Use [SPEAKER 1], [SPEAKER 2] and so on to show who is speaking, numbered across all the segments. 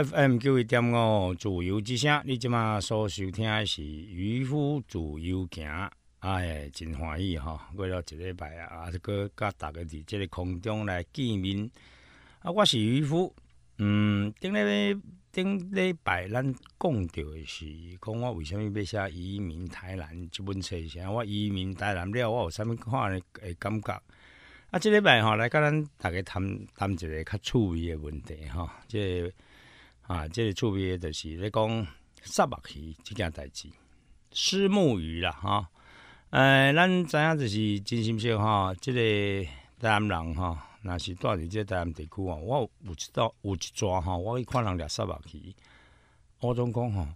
[SPEAKER 1] F M 九一点五自由之声，你即马所收听的是渔夫自由行，哎，真欢喜哈！过了一礼拜啊，啊，又搁甲大家伫即个空中来见面。啊，我是渔夫，嗯，顶礼拜顶礼拜咱讲到的是，讲我为什么要写移民台南即本册啥我移民台南了，我有啥物看的感觉？啊，即礼拜吼来甲咱大家谈谈一个较趣味的问题吼，即。个啊，这个特别就是咧讲杀目鱼这件代志，石目鱼啦，哈，诶，咱知影就是真心说哈，这个台湾人哈，那是伫即这台湾地区啊，我有一道有一抓哈，我去看人掠杀目鱼，我总讲吼，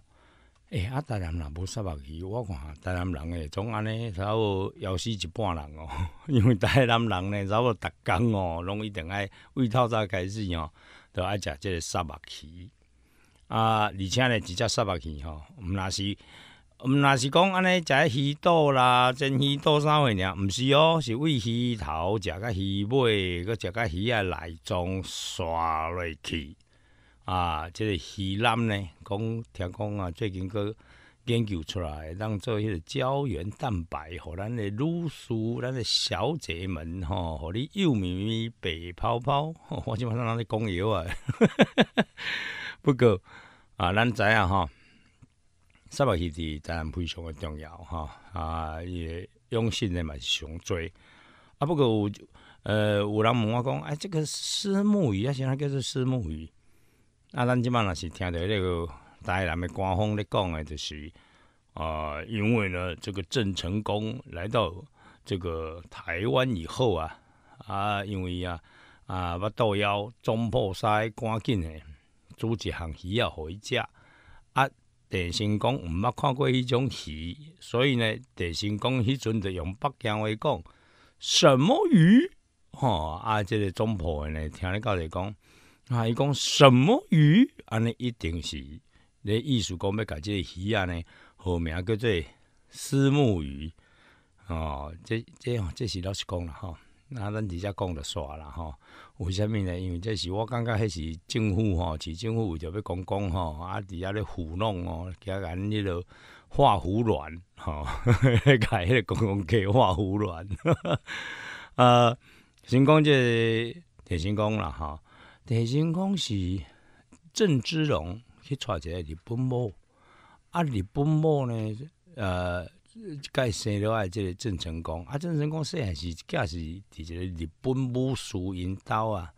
[SPEAKER 1] 诶，啊，台南人无杀目鱼，我看台南人诶总安尼，差不多枵死一半人哦，因为台南人咧，差不多逐工哦，拢一定爱为透早开始哦，都爱食即个杀目鱼。啊！而且呢，直接杀落去吼。毋那是，毋那是讲安尼，食鱼肚啦，真鱼肚啥货尔，毋是哦，是为鱼头、食个鱼尾，佮食个鱼啊内脏刷落去。啊，即个鱼腩呢，讲听讲啊，最近佮研究出来，当做迄个胶原蛋白，互咱的女士、咱的小姐们吼，互你幼咪咪、白泡泡。我即晚上安尼讲油啊？不过啊，咱知影吼，三百基地在非常的重要，哈啊，也用心的嘛是上最啊。不过，有呃，有人问我讲，哎，这个私募鱼啊，现在叫做私募鱼。啊，咱即满也是听到迄个台南的官方咧讲的，就是啊，因为呢，这个郑成功来到这个台湾以后啊，啊，因为啊啊，要到妖中部西赶紧的。煮一项鱼互伊食。啊！郑成功毋捌看过迄种鱼，所以呢，郑成功迄阵就用北京话讲什么鱼？吼啊，即个总婆呢，听你到底讲啊，伊讲什么鱼？安尼一定是你艺术欲要即个鱼啊呢，好名叫做丝木鱼。哦，这、这、这是老实讲了吼，那咱直接讲就煞了吼。为啥物呢？因为这是我感觉迄是政府吼，市政府为着要讲讲吼，啊，伫遐咧糊弄哦，加按迄落画胡乱吼，甲迄个公共计划胡乱。呃，先讲即田心公啦吼，田心公是郑芝龙去娶一个日本某，啊，日本某呢呃。介生了，即个郑成功，啊，郑成功细汉是计也是伫个日本武士引导啊，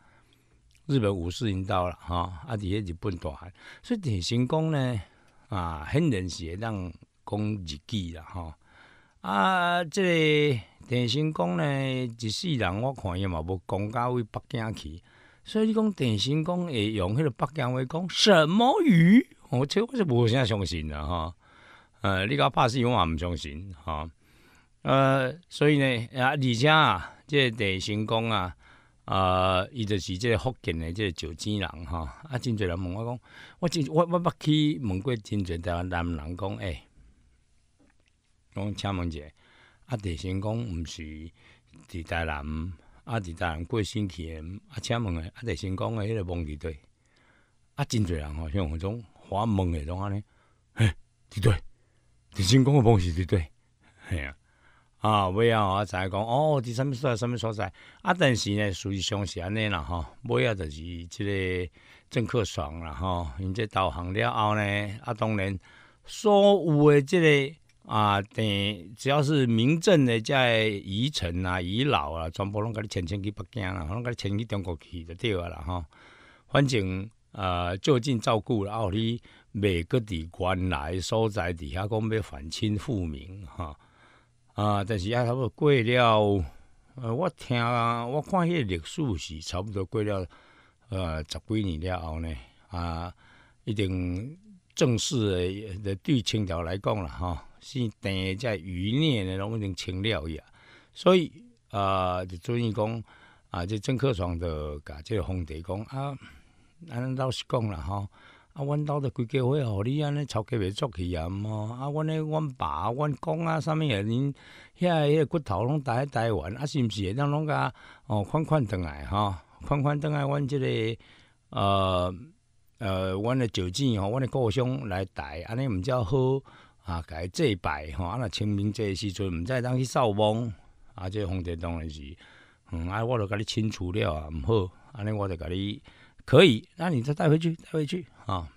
[SPEAKER 1] 日本武士引导啦，吼啊，伫迄日本大汉，所以郑成功呢，啊，很认识当讲日记啦，吼啊，即个郑成功呢，一世人我看伊嘛无讲到位北京去，所以讲郑成功会用迄个北京话讲什么语，我这我是无啥相信啦吼。呃你甲我拍死我嘛毋相信吼呃所以呢啊而且啊即个郑成功啊啊伊就是即个福建的即个石井人吼啊真侪人问我讲我真我我捌去问过真侪台湾人讲诶我讲请问者啊郑成功毋是伫台南啊伫台南过身期，的啊请问下啊郑成功诶，迄个梦伫倒啊真侪人吼向迄种我梦诶，拢安尼嘿，伫倒提供个方式是对，系 啊，啊，尾后我才讲，哦，伫啥物所在，啥物所在，啊，但是呢，事实上是安尼啦，吼，尾后就是即个政客爽啦，吼，因这导航了后呢，啊，当然，所有的即个啊，等只要是民政的，在宜城啊、宜老啊，全部拢甲你迁迁去北京啦，拢甲你迁去中国去就对啊啦，吼，反正呃就近照顾了后你。每个地原来所在地下讲要反清复明哈啊，但是啊，差不多过了，呃，我听我看迄历史是差不多过了呃十几年了后呢啊，一定正式的对清朝来讲了哈，等定在余孽呢，拢已经清了呀，所以啊，就等于讲啊，这郑克爽的甲这皇帝讲啊，按老实讲了哈。啊！阮兜着规家伙，互你安尼操家袂足去啊？毋吼！啊！阮诶，阮爸、阮公啊，啥物诶，恁遐迄个骨头拢带去台湾啊？是毋是？会当拢甲哦，款款转来吼，款款转来。阮即个呃呃，阮诶酒井吼，阮诶故乡来带，安尼毋只好啊！改祭拜吼，啊若清明节时阵唔再当去扫墓啊，即个毛帝当然是，嗯，啊，我就甲你清除了啊，毋好，安尼我就甲你可以，那你再带回去，带回去。啊，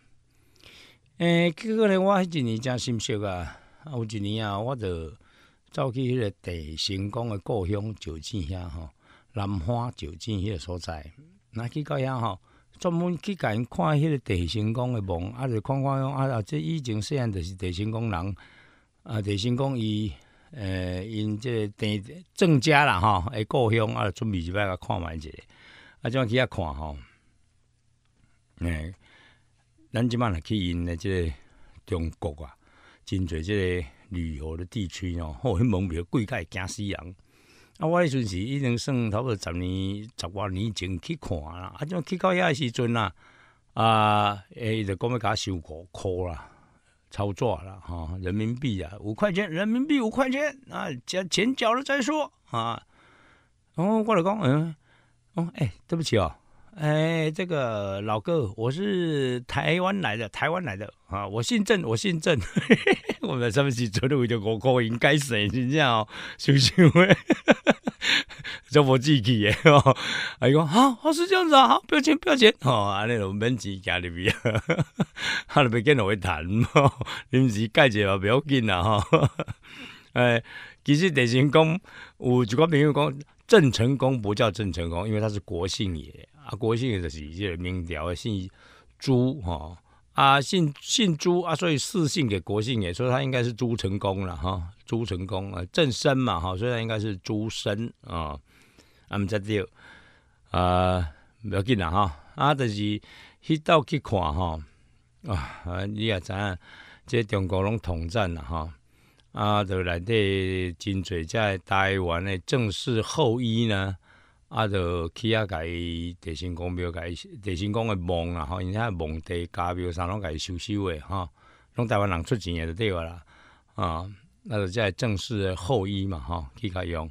[SPEAKER 1] 诶，结果咧，我迄一年真心血啊，有一年啊，我就走去迄个地心宫诶故乡九井遐吼，南花九井迄个所在，那去到遐吼，专门去因看迄个地心宫诶墓，啊，就看看用啊，啊，这以前虽然就是地心宫人，啊，地心宫伊，诶，因这地郑家啦吼，诶，故乡啊，准备一摆甲看完一个，啊，就去遐看吼？诶。咱即满去因的即个中国啊，真侪即个旅游的地区哦，哦，门票贵会惊死人。啊，我迄阵时已经算差不多十年、十外年前去看啦。啊，怎去到遐的时阵啦，啊，诶，就讲要甲收五箍啦，操作啦，吼，人民币啊，五块钱，人民币五块钱，啊，将钱缴了再说啊。哦，我来讲，嗯，哦，哎，对不起哦。哎，这个老哥，我是台湾来的，台湾来的啊，我姓郑，我姓郑。我们什么时候做了一条广告应该谁？这样哦，想想，哈哈哈，做我自己耶哦。哎哥，好，是这样子啊，好，不要钱，不要紧，哦，安尼就免钱加入面，哈哈，哈，别跟我会谈嘛，临时改一下不要紧啦，哈。哎，其实电信公有几个朋友讲，郑成功不叫郑成功，因为他是国姓爷。啊，国姓也是，这明朝调姓朱哈，啊，姓姓朱啊，所以四姓给国姓也，所以他应该是朱成功了哈，朱成功啊，正身嘛哈，所以他应该是朱生啊，啊，毋才对，啊，不要紧啦哈，啊，但是去到去看哈，啊，你也知啊，这中国拢统战啦哈，啊，就来滴真嘴在台湾的正式后裔呢。啊，就起下伊地心宫庙，伊地心宫的墓啦吼，因在墓地家庙，啥拢伊收收的吼，拢台湾人出钱也对啊啦。啊，那就在正式后裔嘛吼，去甲用，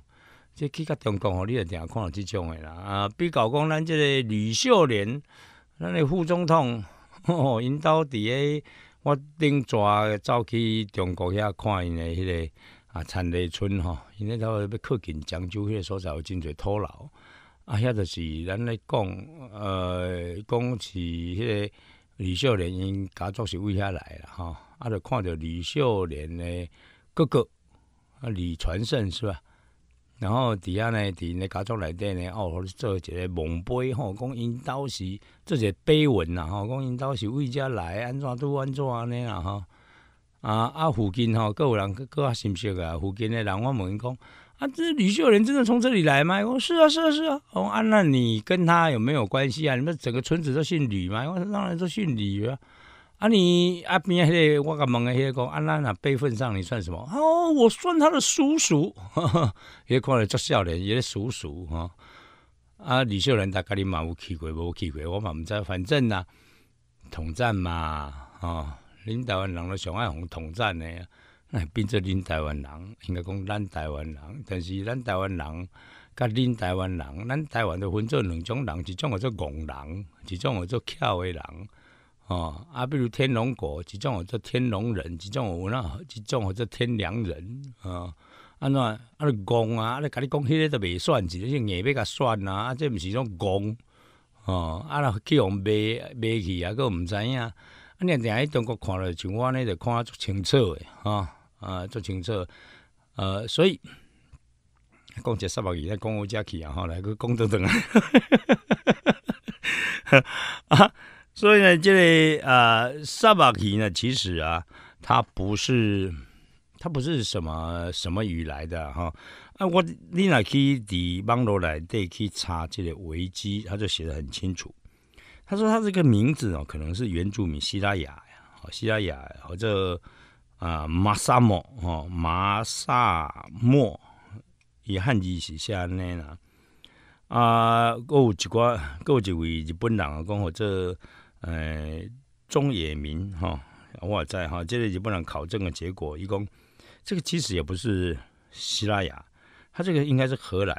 [SPEAKER 1] 即去甲中国吼，你也定看到即种的啦。啊，比较讲咱即个吕秀莲，咱的副总统，吼，因兜伫个，我顶早走去中国遐看因的迄个啊，产地村吼，因那头要靠近漳州迄个所在有真侪土楼。啊，遐就是咱咧讲，呃，讲是迄个李秀莲因家族是为遐来啦，吼，啊，就看着李秀莲的哥哥啊，李传胜是吧？然后底下呢，伫因家族内底呢，哦，做一个墓碑吼，讲因兜是做一个碑文啦，吼，讲因兜是为遮来安怎拄安怎呢，哈。啊啊，附近吼，各有人各啊信息啊，附近的人我问因讲。啊，这吕秀莲真的从这里来吗？我说是啊，是啊，是啊。我说啊，那你跟他有没有关系啊？你们整个村子都姓吕吗？我说当然都姓吕啊。啊，你啊边迄个我甲问个迄个，啊，那啊辈分上你算什么？哦，我算他的叔叔。迄 个看了就少年，一个叔叔哈。啊，吕秀莲大概你冇去过冇去过，我冇知。反正呐，统战嘛，哦，领导人拢都爱红统战呢。哎，变做恁台湾人，应该讲咱台湾人，但是咱台湾人甲恁台湾人，咱台湾都分做两种人，一种叫做戆人，一种叫做巧的人。哦，啊，比如天龙国，一种叫做天龙人，一种有那一种叫做天良人。啊，安怎啊？你戆啊？啊！你甲你讲迄个都袂算，只是硬要甲算啊！啊，这毋是种戆。哦，啊啦，去用卖卖去，还佫毋知影。啊，你等下中国看了，像我呢就看足清楚诶。吼。啊，做清楚，呃，所以，讲这萨巴奇，讲乌加奇啊，哈，来个公等等啊，啊，所以呢，这个啊，萨巴奇呢，其实啊，他不是，他不是什么什么鱼来的哈，啊，我你哪去的网络来得去查这个维基，他就写的很清楚，他说他这个名字哦，可能是原住民希拉雅呀，好希拉雅或者。啊，马萨莫哈，马萨莫，伊汉字是写安尼啦。啊，阁有一寡，阁有一位日本人啊，讲号做诶中野明哈，我也知哈，即个日本人考证的结果，伊讲这个其实也不是希腊雅，他这个应该是荷兰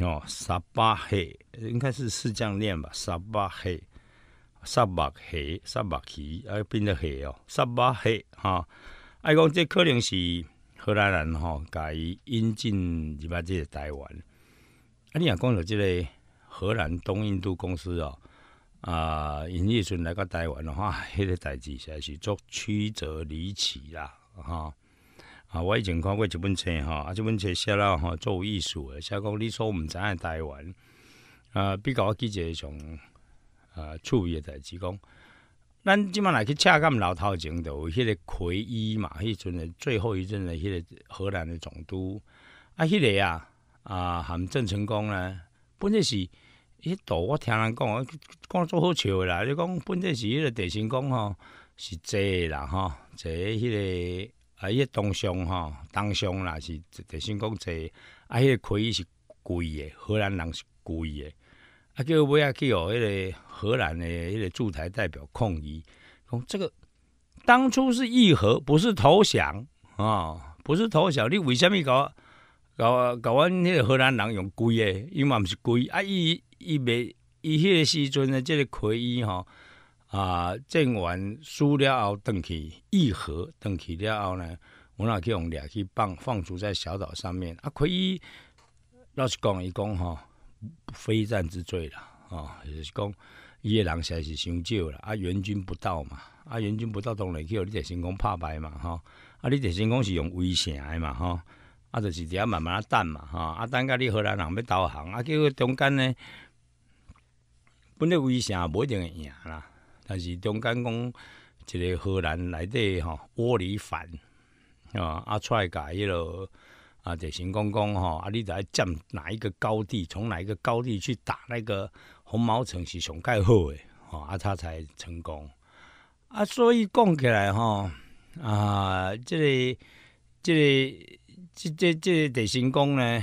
[SPEAKER 1] 哦，萨巴黑应该是是这样念吧，萨巴黑，萨巴黑，萨巴奇啊，变得黑哦，萨巴黑哈。爱讲这可能是荷兰人吼、甲伊引进入来这台湾。啊，你若讲到即个荷兰东印度公司哦，啊，因进阵来到台湾的话，迄 个代志也是足曲折离奇啦，吼。啊，我以前看过一本册吼，啊，即本册写了吼，做艺术诶，写讲你毋知影诶台湾，啊，比较积极从啊，创诶代志讲。咱即马来去恰干老头前，就迄个奎伊嘛，迄阵的最后一阵的迄个荷兰的总督，啊，迄个啊，啊，含郑成功呢，本来是，迄度，我听人讲，讲做好笑的啦。你讲本来是迄个郑成功吼，是坐的啦吼，坐迄个啊，个东乡吼，东乡啦是郑成功坐，啊，迄个奎伊是贵的，荷兰人是贵的。啊，叫尾啊去哦，迄个荷兰的迄个驻台代表控一讲这个当初是议和，不是投降啊，不是投降，你为什么搞搞搞阮迄个荷兰人用龟诶？因嘛毋是龟啊，伊伊未伊迄个时阵呢，这个奎伊吼。啊，战完输了后，登去议和，登去了后呢，我那去用掠去放放逐在小岛上面。啊，奎伊老实讲伊讲吼，非战之罪啦，哦，就是讲伊诶人实在是伤少啦，啊，援军不到嘛，啊，援军不到，当然叫你得先讲拍败嘛，吼啊，你得先讲是用围城诶嘛，吼啊，就是伫遐慢慢啊等嘛，吼啊，等甲你荷兰人要投降，啊，结果中间呢，本来围城无一定会赢啦，但是中间讲一个荷兰内底吼窝里反，啊，啊，出来甲迄落。啊，这秦公公哈，啊，你得要占哪一个高地，从哪一个高地去打那个红毛城是上盖后诶，吼。啊，他才成功。啊，所以讲起来哈，啊，这里，这里，这这这，这秦公呢，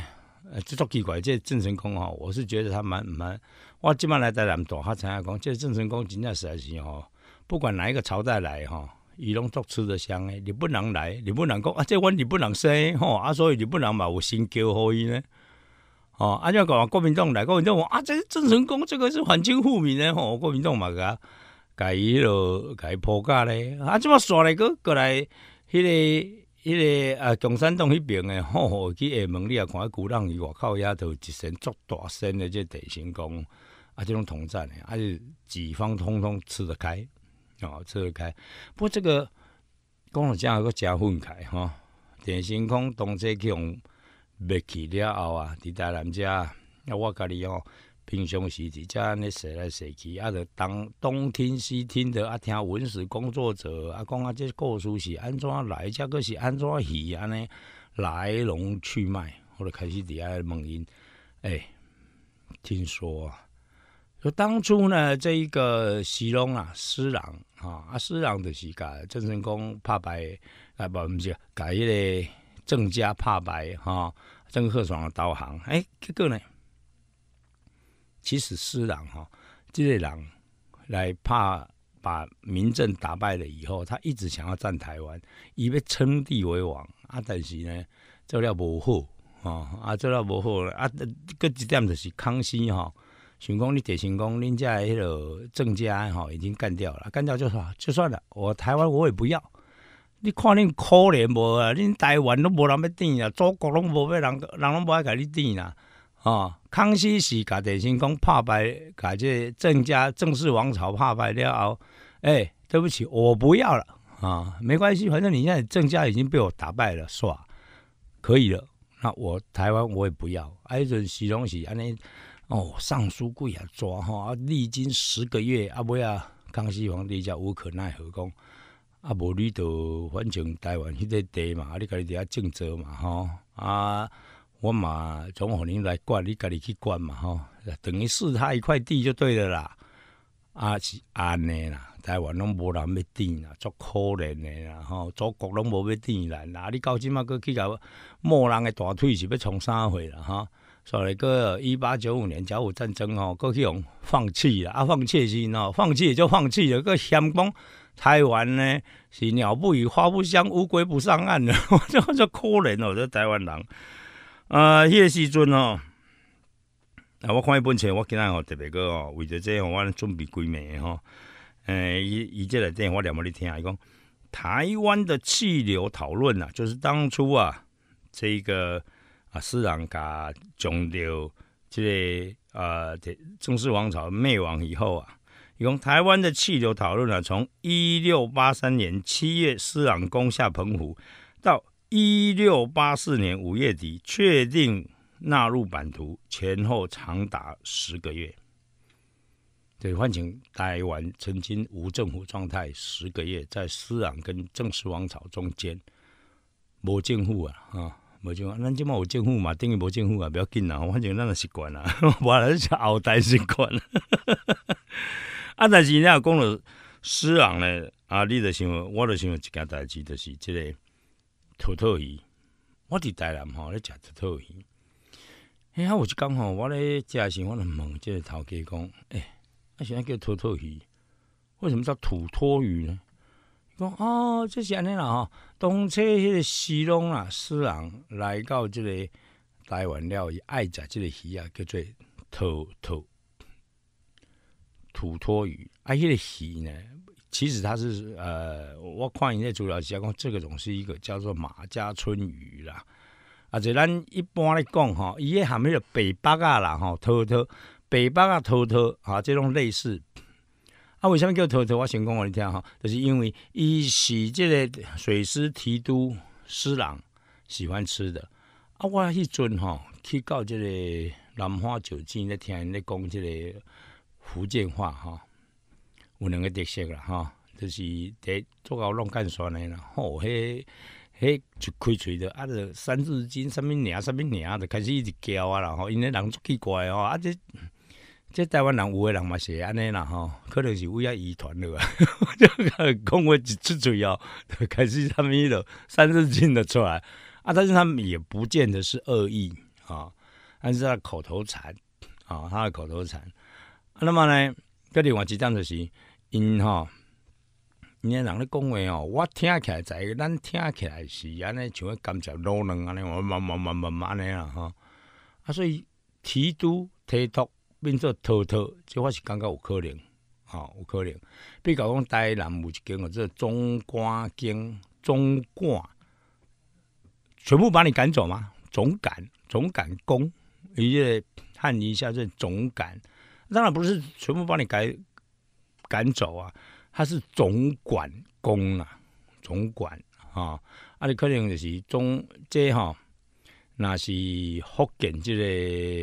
[SPEAKER 1] 呃，足奇怪，这郑成功哈，我是觉得他蛮蛮，我即晚来在南大他参加讲，这郑成功真正实在是哈，不管哪一个朝代来哈。伊拢足吃得香诶，日本人来，日本人讲啊，这阮日本人生吼啊，所以日本人嘛有新教好伊呢。哦，安怎讲国民党来，国民党啊，这郑成功，这个是反清复明呢。吼，国民党嘛甲甲伊落甲伊破家咧。啊，怎么耍来个过来？迄个迄个啊，共产党迄边诶，吼，去厦门你也看鼓浪屿外口丫头一身足大身诶，这地形工，啊，这种统战诶，啊，几方通通吃得开。哦，车开，不过这个公老家还个真分开吼，电信公董去琼没去了后啊，伫台南家，我家里哦，平常时伫遮安尼踅来踅去，啊，就当东听西听的啊，听文史工作者啊，讲啊，这故事是安怎来，这个是安怎去安尼来龙去脉，我就开始底下问因。诶，听说啊。说当初呢，这一个西隆啊，施琅吼，啊，私人著是甲郑成功拍败，啊不，毋是，甲迄个郑家拍败，吼，郑克爽的导航，哎，结果呢，其实私人吼即个人来怕把民政打败了以后，他一直想要占台湾，以要称帝为王，啊，但是呢，做了无好，吼，啊做了无好，啊，搁一点就是康熙吼。想讲你点成公？恁在迄个郑家吼，已经干掉了，干掉就算就算了。我台湾我也不要。你看恁可怜无啊？恁台湾都无人要占啊，祖国拢无要人，人拢无爱甲你占啦。哦，康熙是甲成功拍败，甲这郑家郑氏王朝拍败了后，哎，对不起，我不要了啊，没关系，反正你现在郑家已经被我打败了，吧？可以了。那我台湾我也不要。还一阵时东西安尼。哦，尚书贵也抓吼啊，历经十个月，啊尾啊，康熙皇帝才无可奈何讲，啊，无你都反正台湾迄个地嘛，啊，你家己伫遐种蔗嘛，吼，啊，我嘛总互恁来管，你家己去管嘛，吼，等于是他一块地就对了啦，啊，是安尼啦，台湾拢无人要地啦，足可怜的啦，吼，祖国拢无要地啦，啊，你到即马搁去甲莫人诶大腿是要创啥货啦，吼。所以个一八九五年甲午战争吼，国共放弃了啊放弃先哦，放弃也就放弃。了。个香港、台湾呢，是鸟不语、花不香、乌龟不上岸的，我就就可怜哦，这台湾人。啊，叶时尊哦，那我看一本册，我今仔哦特别个哦，为着这我准备鬼面哈。诶，伊伊这来电话两毛你听，伊讲台湾的气流讨论啊，就是当初啊，这个。啊，施琅甲，强调，即个呃，正式王朝灭亡以后啊，用台湾的气流讨论啊，从一六八三年七月施琅攻下澎湖，到一六八四年五月底确定纳入版图，前后长达十个月，对，唤醒台湾曾经无政府状态十个月，在施琅跟正式王朝中间磨政户啊，啊。无种啊，咱即满有政府嘛，等于无政府啊，不要紧啦，反正咱也习惯啦，无 啦是后代习惯。啊，但是若讲到私人呢，啊，你就想，我就想一件代志，就是即个土托鱼。我伫台南吼，咧食土托鱼。哎呀，我就工吼，我咧食时，我咧问即个头家讲，哎，现在叫土托鱼，为什么叫土托鱼呢？讲哦，就是安尼啦吼，东初迄个西龙啊，狮龙来到这个台湾了，以爱食这个鱼啊，叫做土土土托鱼。啊，迄个鱼呢，其实它是呃，我看现在主要讲这个种是一个叫做马家村鱼啦。啊，就咱一般来讲哈，伊迄下面就北巴啊啦吼，偷偷北北啊偷偷啊，这种类似。啊，为虾物叫头头？我先讲我你听哈，就是因为伊是这个水师提督施琅喜欢吃的。啊，我迄阵吼去到这个南花酒咧，听因咧讲这个福建话吼，有两个特色啦吼，就是第做搞弄干酸的啦，吼迄。嘿就开嘴的，啊著三字经》什么念啊什么念就开始一直叫啊啦，吼，因咧人足奇怪哦，啊这。这台湾人有的人嘛是安尼啦吼，可能是有些遗传了。讲我一出嘴哦，开始什么了，三字经的出来啊，但是他们也不见得是恶意啊，但是他口头禅啊，他的口头禅。那么呢，第另外只张就是，因哈，人家讲的讲话哦，我听起来在，咱听起来是安尼，像甘蔗罗人安尼，慢慢慢慢慢的啦哈。啊，所以提督、提督。变做偷偷，这我是感觉有可能，哦，有可能。比如讲，台南有一间，我这总管经，总管，全部把你赶走吗？总赶总赶工，一且看一下这总赶，当然不是全部把你赶赶走啊，他是总管工啊，总管啊，啊，你可能就是中介哈。那是福建这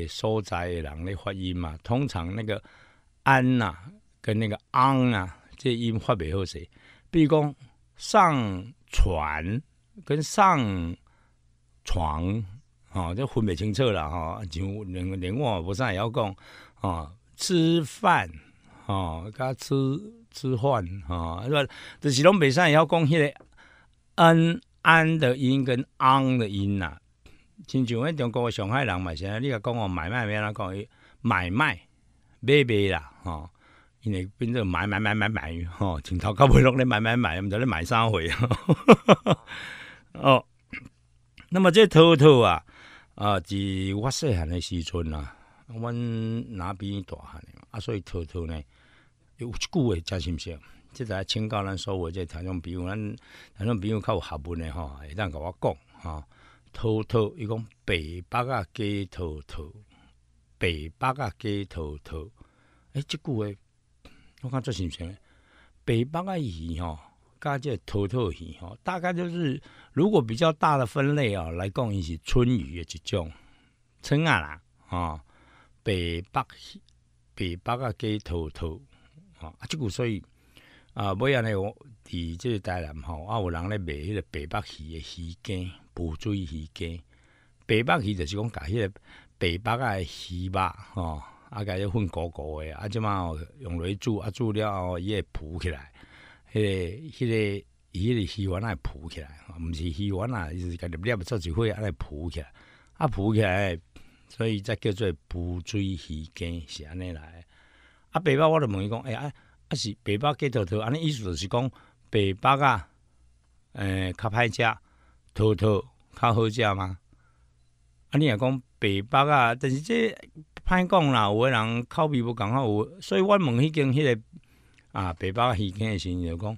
[SPEAKER 1] 个所在的人的发音嘛？通常那个“安”呐跟那个“昂”啊，这音发袂好势。比如讲“上船”跟“上床”啊，就分别清楚了哈。就连连我不上也要讲啊，吃饭哦，他吃吃饭啊，说这是拢袂上也要讲个。安”安的音跟“昂”的音呐。亲像阮中国诶上海人嘛是安尼你若讲哦，买卖要安怎讲伊买卖买卖啦吼因为变做买买买买买吼穿头壳袂落咧买买买毋知咧买啥回 哦吼吼那么这 t o t 啊啊是我细汉诶时阵啊阮若比伊大汉诶嘛啊所以 t o t a 呢有一句话诚心毋是即遮请教咱所有即个调种比如咱调种朋友较有学问诶吼会当甲我讲吼偷偷，伊讲北巴啊，鸡偷偷，北巴噶鸡偷偷。诶，这句诶，我看做甚物？北巴噶鱼吼，加这偷偷鱼吼，大概就是如果比较大的分类啊，来讲伊是春鱼的一种，春啊啦，啊，北巴北巴噶鸡偷偷，啊，这句所以啊，无要奈我。伫即个台南吼，啊有人咧卖迄个白北鱼的鱼羹，浮水鱼羹。白北鱼就是讲共迄个北北个鱼肉吼啊共迄粉糊糊的，啊，即嘛用镭煮啊煮了后伊会浮起来。迄个迄个伊迄个鱼丸会浮起来，毋是鱼丸啊，伊是加粒粒做一伙安尼浮起来。啊浮起来，所以才叫做浮水鱼羹是安尼来。啊白北，我就问伊讲，哎啊，啊是白北计头头，安尼意思就是讲。白北啊，诶，较歹食，兔兔较好食嘛？啊，你也讲白北啊，但是这歹讲啦，有个人口味无共好，所以我问迄经迄个啊，白包是经个先就讲，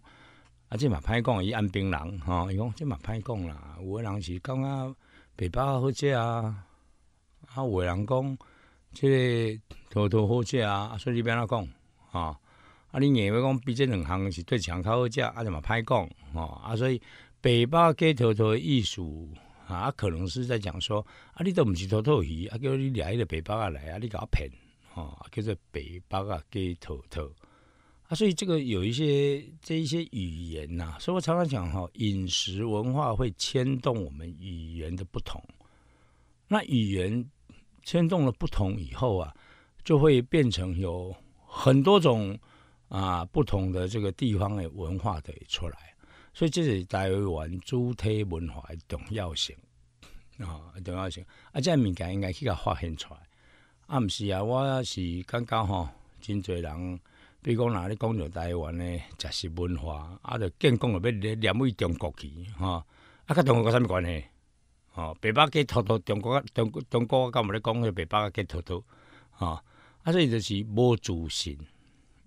[SPEAKER 1] 啊，这嘛歹讲，伊按槟榔，吼，伊讲这嘛歹讲啦，有个人是感觉白包好食啊，啊，有个人讲即兔兔好食啊，所以安怎讲，吼。啊！你认为讲，比这两项是对强靠二家，啊，怎么拍讲？哦，啊，所以北巴头头的艺术啊，可能是在讲说啊，你都唔是偷偷鱼，啊，叫你来一个北巴啊来，啊，你搞骗，哦，叫做北巴啊给头头。啊，所以这个有一些这一些语言呐，所以我常常讲哈，饮食文化会牵动我们语言的不同。那语言牵动了不同以后啊，就会变成有很多种。啊，不同的这个地方的文化都会出来，所以这是台湾主体文化的重要性啊，重要性。啊，这物件应该去甲发现出来。啊，毋是啊，我是感觉吼，真侪人，比如讲，哪里讲着台湾的就食文化，啊，著建构个要连为中国去，吼，啊，甲中国有啥物关系？吼，白北佳偷到中国，中国中国，我刚咧讲个白百佳偷到，啊，啊，所以就是无自信。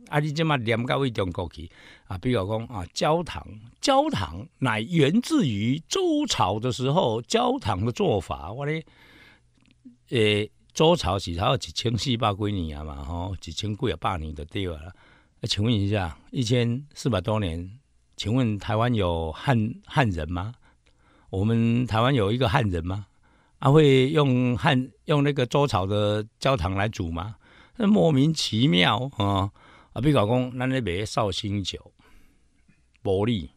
[SPEAKER 1] 啊！你即嘛念到位中国去啊？比如讲啊，焦糖焦糖乃源自于周朝的时候，焦糖的做法，我咧诶，周朝至有几千四百几年啊嘛，吼，几千几啊百年的对啊。请问一下，一千四百多年，请问台湾有汉汉人吗？我们台湾有一个汉人吗？他会用汉用那个周朝的焦糖来煮吗？那莫名其妙啊！啊！比如讲，咱咧卖绍兴酒，玻璃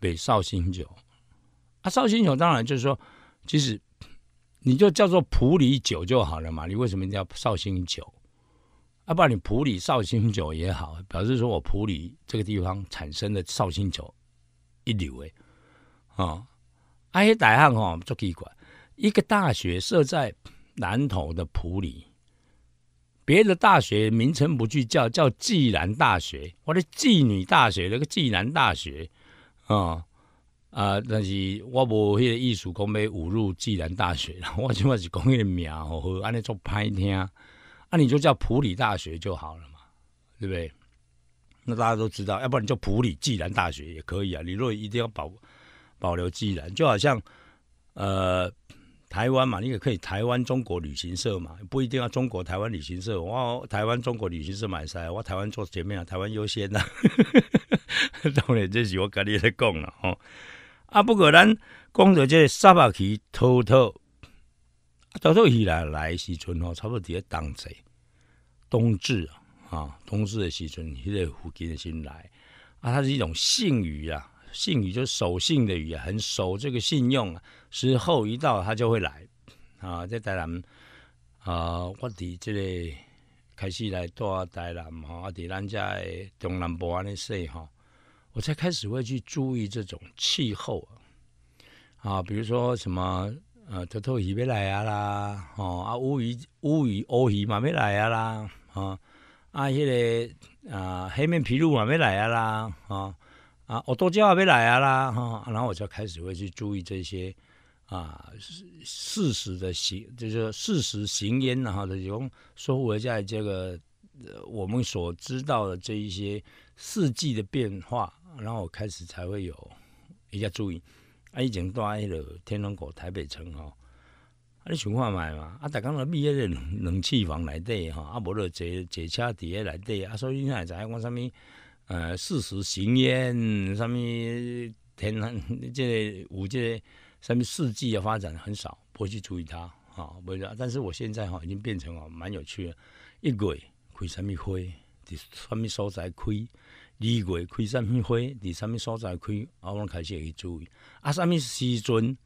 [SPEAKER 1] 卖绍兴酒。啊，绍兴酒当然就是说，其实你就叫做普洱酒就好了嘛。你为什么叫绍兴酒？啊，不然你普洱绍兴酒也好，表示说我普洱这个地方产生的绍兴酒一流诶。啊，啊！伊大汉吼就几款，一个大学设在南投的普洱。别的大学名称不去叫，叫暨南大学或者妓女大学那个暨南大学，啊啊，但是我无迄个艺术讲要侮辱暨南大学啦，我起码是讲个名好好，安尼做拍听，啊，你就叫普理大学就好了嘛，对不对？那大家都知道，要不然你叫普理暨南大学也可以啊。你若一定要保保留暨南，就好像呃。台湾嘛，你也可以台湾中国旅行社嘛，不一定要中国台湾旅行社。我台湾中国旅行社买塞，我台湾做前面啊，台湾优先呐。当然，这是我跟你在讲了哦。啊，不过咱讲到这沙巴奇偷偷，偷偷起来来时村哦，差不多在冬至，冬至啊，冬至的时春，迄个福建先来啊，它是一种性鱼啊。信雨就守信的语言，很守这个信用啊。时候一到，他就会来啊。在台南啊，我哋即系开始来多啊台南哈，我哋咱家东南部亚的世哈，我才开始会去注意这种气候啊。啊，比如说什么呃，偷偷雨咪来啊啦，哦啊，乌鱼乌鱼欧鱼嘛咪来啊啦，啊啊，迄个啊黑面皮露嘛咪来啊啦，啊。啊，我都叫阿伯来啊啦，哈，然后我就开始会去注意这些啊事实的行，就是说事实行焉呐，哈，它从收回在这个呃、我们所知道的这一些四季的变化，然后我开始才会有一下注意。啊，以前在迄个天龙谷台北城哦，啊，你想看卖嘛？啊，逐工才毕业个冷气房来的哈，啊，无了坐坐车底下来的啊，所以你看在讲什么？呃，事时行焉，什么天南这五这什么四季的发展很少，不去注意它，啊，不。但是我现在哈已经变成哦，蛮有趣的。一月开什么花，第上面所在开；二月开什么花，第上面所在开。我开始去注意啊，上面是西尊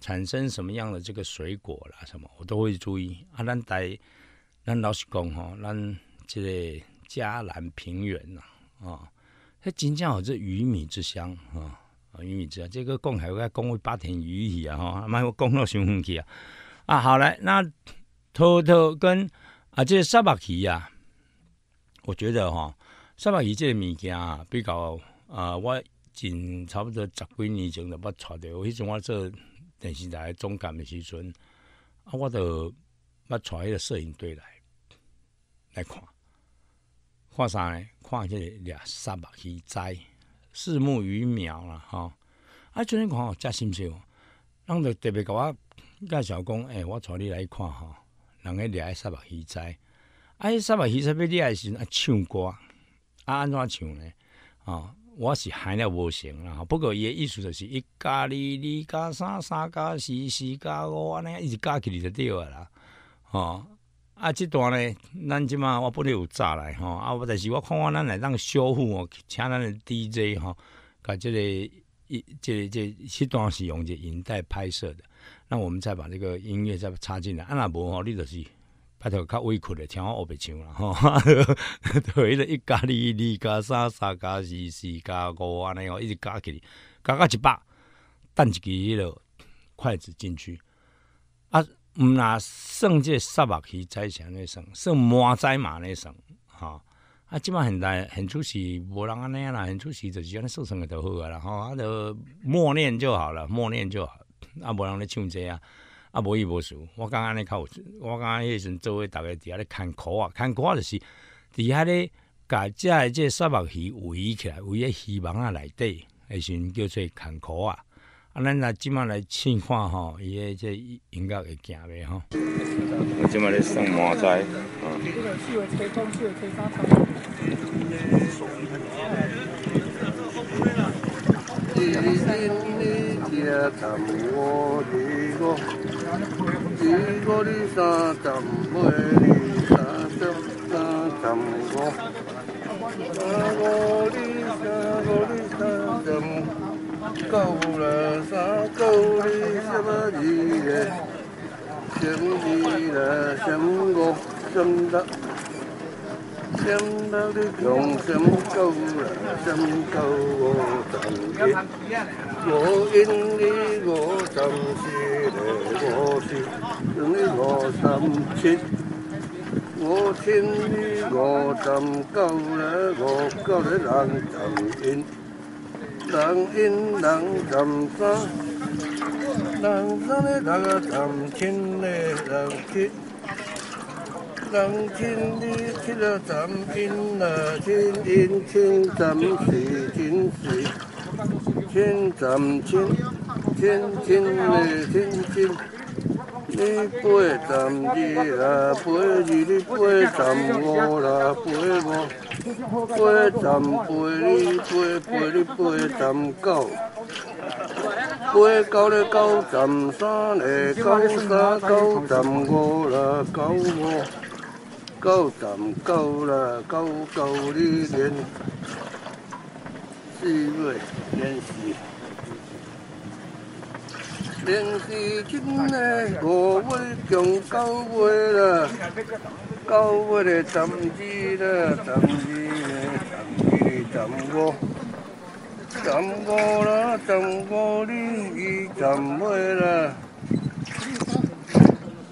[SPEAKER 1] 产生什么样的这个水果啦，什么我都会注意。啊，咱在咱老实讲哈，咱这个江南平原呐。啊，他正有是鱼米之乡啊，鱼米之乡，这个讲海外讲为八田鱼鱼啊，吼，蛮我讲到上去啊。啊，好来，那偷偷跟啊这沙白奇啊，我觉得哈，沙白奇这个物件啊，比较啊，我近差不多十几年前就捌揣着，迄阵我做电视台总监的时阵，啊，我就捌揣一个摄影队来来看。看啥呢？看这三目鱼仔、四目鱼苗啦，吼啊，昨天看好新心烧，人就特别甲我介绍讲，诶，我带你来看吼，人迄三目鱼仔，啊，三目鱼仔要抓时啊唱歌，啊，安怎唱呢？啊，我是海了无成啦，吼，不过伊诶意思就是一加二、二加三、三加四、四加五安尼，一直加起就对啦，吼。啊，这段呢，咱即嘛，我不来有炸来吼，啊，但是我看我咱来当修复哦，请咱的 DJ 吼，甲这个、这、这，这段是用这影带拍摄的，那我们再把这个音乐再插进来，啊那无吼，你就是拍它较委屈的，请我白唱啦吼，就一加二、二加三、三加四、四加五安尼哦，一直加起，加到一百，支迄个筷子进去啊。毋若算即个杀目鱼，才像迄个算算满载嘛。安尼算吼啊，即摆现来现出时无人安尼啊啦。现出时就是安尼算算会着好啊啦吼啊，着默念就好啦，默念就好啊。无人咧唱即个啊，啊无语无词。我感觉安尼较有我感觉迄时阵做伙逐个伫遐咧看苦啊，看苦啊，着是伫遐咧，甲遮个即个杀目鱼围起来围咧，希望啊内底迄时阵叫做看苦啊。啊，咱来今晚来试看哈，伊个这音乐会行吼？哈。今晚来送摩仔。
[SPEAKER 2] 勾了上勾的什么意呢？想起那想我想到想到的重想勾了想勾我讨厌。我因你我伤心的过去，因你我生气。我因你我想勾了我勾了难讨厌。人因人感伤，人生的那个感情的浪迹，感情的去了，感情的天天天暂时暂时，天天天天的天天，你陪淡去啦，陪去你陪淡忘啦，陪忘。八减八，你八八你八减九，八九嘞九减三嘞，九三九减五啦，九五九减九啦，九九你连四月天气，天气真嘞高温强高温了。高不的，沉低的，沉低的，沉低的，沉高。沉高了，沉高零一，沉矮了，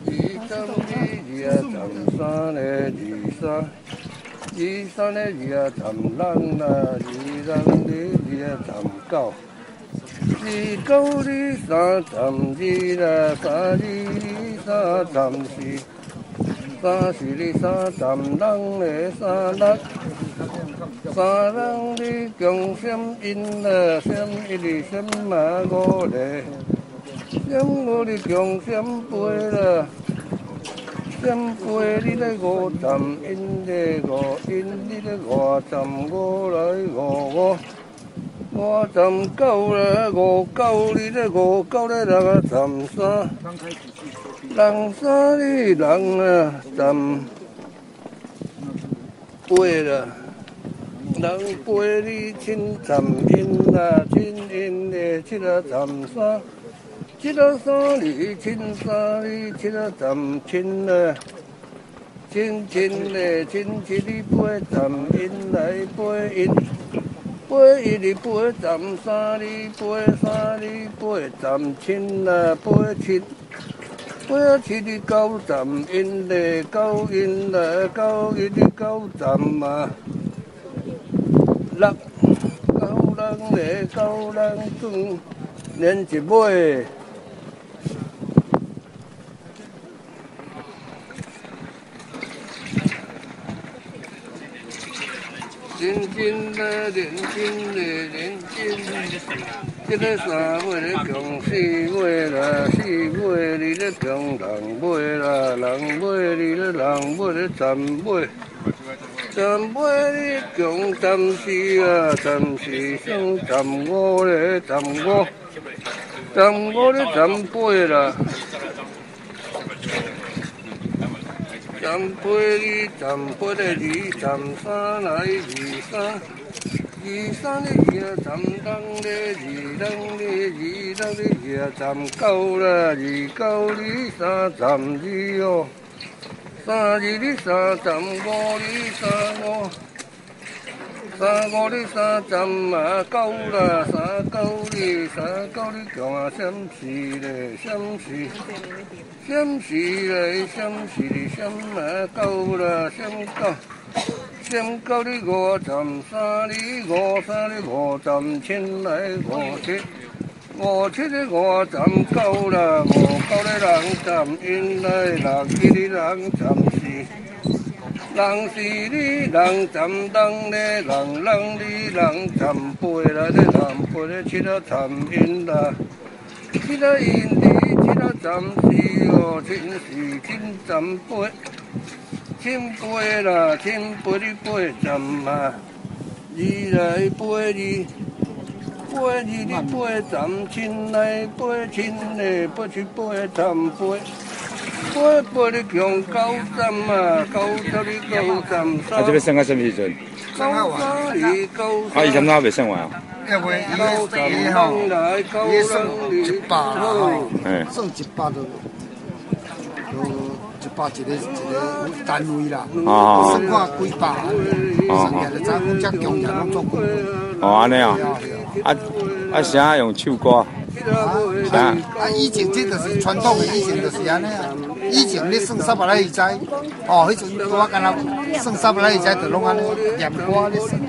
[SPEAKER 2] 一沉低的，一山的，一山一山的，一浪的，一浪的，一浪高。一高一山，沉低的，山低山沉低。沙水的沙，咱当的沙拉，三当的江心印了，心印的什么过来？印我的江心背了，背的在五站，印的五，印在五站过来，五五五站九了，五九在五九在那个站三。山的人啊，站背啦。人背二七站因啊，七因的七啊站山，七啊山里七山里七啊站七啊，七七的七七二八站因来背因，背因二背，站三里背，三里背，站亲啊，背亲。我要去的高站，因来高因来高一的高站嘛，六高人来高六转连一尾，你咧三月的咧四月啦，四月你的五人尾啦，人尾你咧六尾，你七尾，七尾的中七四啊，七四上七五咧，七五，七五的七八啦，七八的七八的二，七三来二三。一上的一长当的一当的一当的一长高了一高的三长的哟，三二的三长五的三五。三五的三针啊，高啦，三高的三高的强啊，相似嘞，相似，相似嘞，相似的相啊，高啦，相高。点九哩五站，三哩五三哩五站，千里五七，五七哩五站，九哩五九哩两站，一哩两一哩两站是，两是哩两站，两哩两两哩两站八哩哩两八的七哩两运啦，七哩运哩七哩站是哦，真是真站背。千杯啦，千杯你杯怎么？二来杯二，八二你八十，千来八千个不除杯八杯？杯杯八你强高三啊，高三。你九十。他这
[SPEAKER 1] 边升到什么水准？
[SPEAKER 2] 升到啊！他以前哪未升娃啊？一回一十号，一十号，升级八号，一个单位啦，算几百啊？你算下人拢做过？
[SPEAKER 1] 哦，安尼啊？啊啊，啥用唱歌？啊？
[SPEAKER 2] 啊，以前这就是传统的，以前就是安尼啊。以前你算三百来哦，以前多啊，那算三百来只，就龙安你算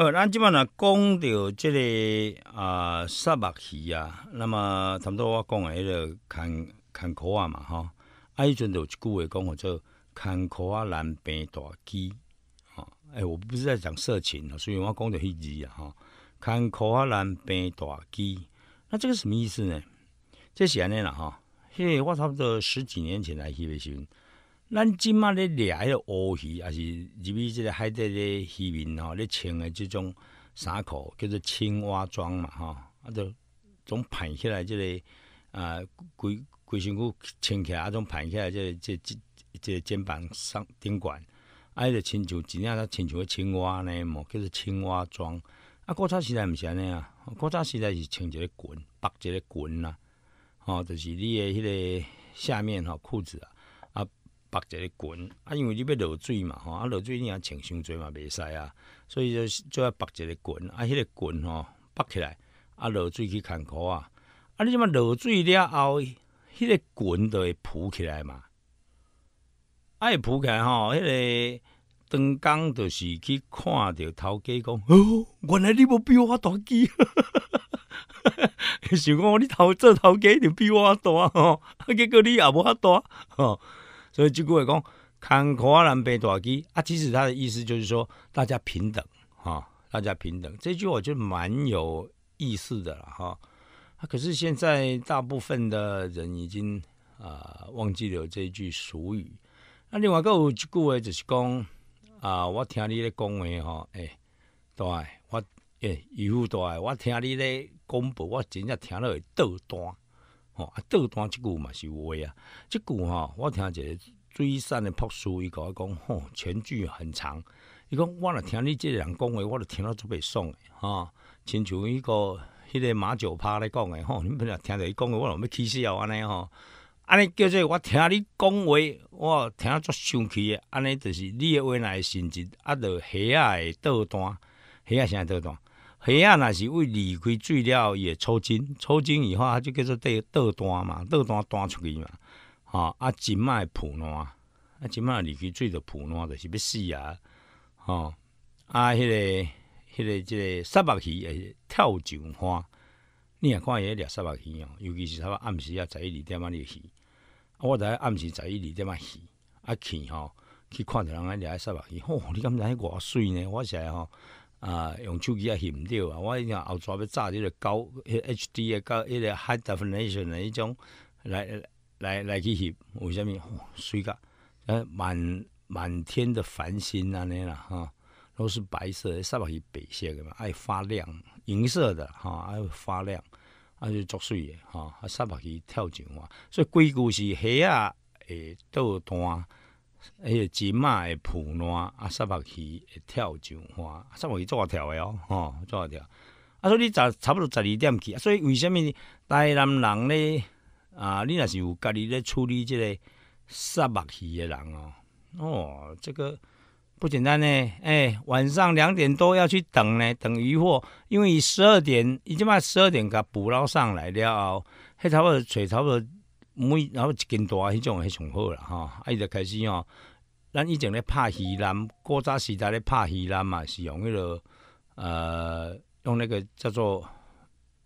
[SPEAKER 1] 好，咱即满若讲到即个啊萨目鱼啊，那么差不多我讲诶迄个坎坎坷啊嘛，哈，啊迄阵有一句话讲叫做坎坷啊难病大机，啊，哎，我不是在讲色情啊，所以我讲着迄字啊，哈，坎坷啊难病大机，那这个什么意思呢？是安尼啦。哈，迄个我差不多十几年前来个时阵。咱即摆咧掠迄个乌鱼，也是入去即个海底咧渔民吼咧穿的即种衫裤叫做青蛙装嘛，吼，啊，就总盘起来即个啊，规规身躯穿起来啊，总盘起来即、即即即个肩膀上顶管，爱的亲像尽量亲像个青蛙呢，嘛，叫做青蛙装。啊，古早时代毋是安尼啊，古早时代是穿一个裙，绑一个裙啊，吼，就是你的迄个下面吼裤子啊。绑一个棍，啊，因为你要落水嘛，吼，啊，落水你啊穿伤鞋嘛袂使啊，所以就就要绑一个棍，啊，迄个棍吼绑起来，啊，落水去看枯啊，啊，你即么落水了后，迄个棍就会浮起来嘛，会浮起来吼，迄个当刚就是去看着头家讲，哦，原来你无比我大鸡，哈哈哈，想讲你头做头家就比我大吼，结果你也无遐大吼。所以即句话讲，看国南北大旗，啊，其实他的意思就是说，大家平等，啊，大家平等。这句我觉得蛮有意思的了哈。啊，可是现在大部分的人已经，呃，忘记了这句俗语。那另外个有一句话就是讲，啊，我听你咧讲话，吼，哎，大爱，我，哎，渔夫大爱，我听你咧公布，我真正听了会倒蛋。吼、哦，倒端即句嘛是话啊，即句吼，我听一个最善的朴叔伊我讲，吼，全句很长。伊讲，我若听你即个人讲话，我着听到足袂爽的，吼，亲像伊个迄个马九趴咧讲的，吼，你本若听着伊讲话，我来要死哦。安尼吼，安尼叫做我听你讲话，我听足生气的，安尼就是你的话内性质，啊，着虾仔诶倒单，虾仔啥在倒单，黑啊，那是为离开水了也抽筋，抽筋以后它就叫做缀倒端嘛，倒端端出去嘛。啊，啊，金麦浮卵，啊，金麦离开水的浮卵就是要死啊。哦，啊，迄个，迄个，即个杀白鱼跳上花，你也看伊咧杀白鱼哦，尤其是他暗时啊，十一二点嘛咧去，我伫暗时十一二点啊去，啊去吼，去看着人咧杀白鱼，吼，你敢知影偌水呢？我知吼。啊，用手机啊摄唔到啊！我以前后抓要揸这个高 HD 的高一个 High Definition 的迄种来来来去摄，为虾米？水噶，呃，满满天的繁星安尼啦，哈，都是白色，三百是白色嘛，爱发亮，银色的哈，爱发亮，啊，就作水的哈，三百去跳上啊，所以硅谷是遐啊，诶，导弹。迄个金马会扑烂，啊，沙白鱼会跳上岸，沙白鱼怎啊跳的哦？吼，怎啊跳？啊，所以你早差不多十二点起，所以为什么台南人咧啊，你若是有家己咧处理即个沙白鱼的人哦。哦，这个不简单呢。诶，晚上两点多要去等呢，等鱼货，因为伊十二点，伊即摆十二点甲捕捞上来了，后，迄差不多水差不多。每然后一斤大迄种，迄上好啦吼，啊，伊就开始哦，咱以前咧拍鱼腩，古早时代咧拍鱼腩嘛，是用迄个呃，用那个叫做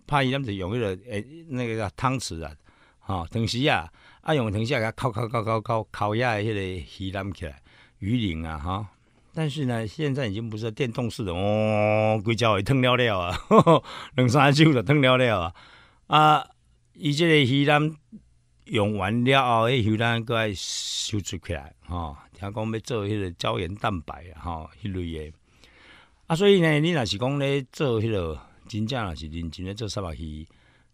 [SPEAKER 1] 拍鱼腩是用迄个诶那个汤匙啊。吼，汤匙啊，啊用汤匙个敲敲敲敲敲敲一下迄个鱼腩起来，鱼鳞啊吼，但是呢，现在已经不是电动式的哦，硅胶一烫了了啊，两三下就烫了了啊。啊，伊这个鱼腩。用完了后，迄个咱搁爱收集起来，吼，听讲要做迄个胶原蛋白，吼迄类诶。啊，所以呢，你若是讲咧做迄个，真正若是认真咧做三白鱼，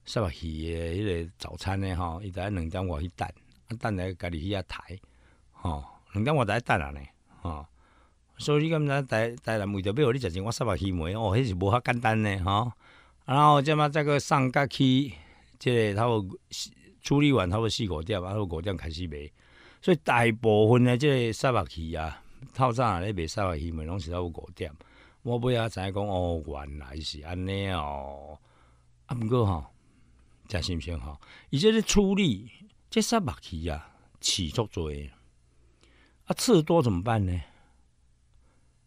[SPEAKER 1] 三白鱼诶迄个早餐呢，吼，伊在两点外去等，啊，等来家己去遐刣吼，两点外在等啊呢，吼。所以刚才台台南为着要互你食食，我三白鱼糜哦，迄是无哈简单诶吼，然后即嘛再个送甲去，即个他有。处理完，差不多四五点，啊，后五点开始卖，所以大部分的这杀目器啊，透早咧卖杀目器嘛，拢是多五点。我不要才讲哦，原来是安尼哦。啊，毋过吼，真新鲜吼，伊这是处理这杀目器啊，起作用。啊，次多怎么办呢？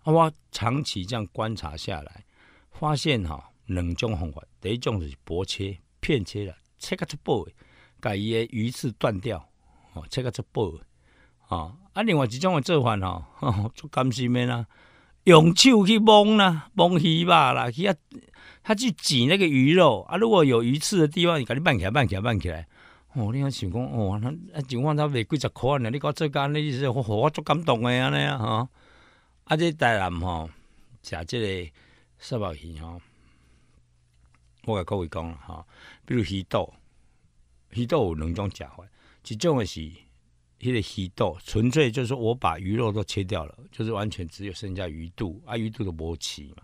[SPEAKER 1] 啊，我长期这样观察下来，发现哈两种方法，第一种就是薄切、片切了，切个出薄的。把伊诶鱼刺断掉，哦，切个就补。哦，啊，另外一种诶做吼，吼，做干什么啦？用手去摸啦，摸鱼肉啦，去啊，他去挤那个鱼肉啊。如果有鱼刺的地方，你赶紧拌起来，拌起来，拌起来。哦，你想想讲，哦，情况才卖几十块呢？你搞做家，你是思我足感动的安尼啊。吼啊，这台南吼，食这个沙鲍鱼吼，我甲各位讲了哈，比如鱼肚。鱼肚两种食法，一种的是迄个鱼肚，纯粹就是说我把鱼肉都切掉了，就是完全只有剩下鱼肚，啊鱼肚都无起嘛。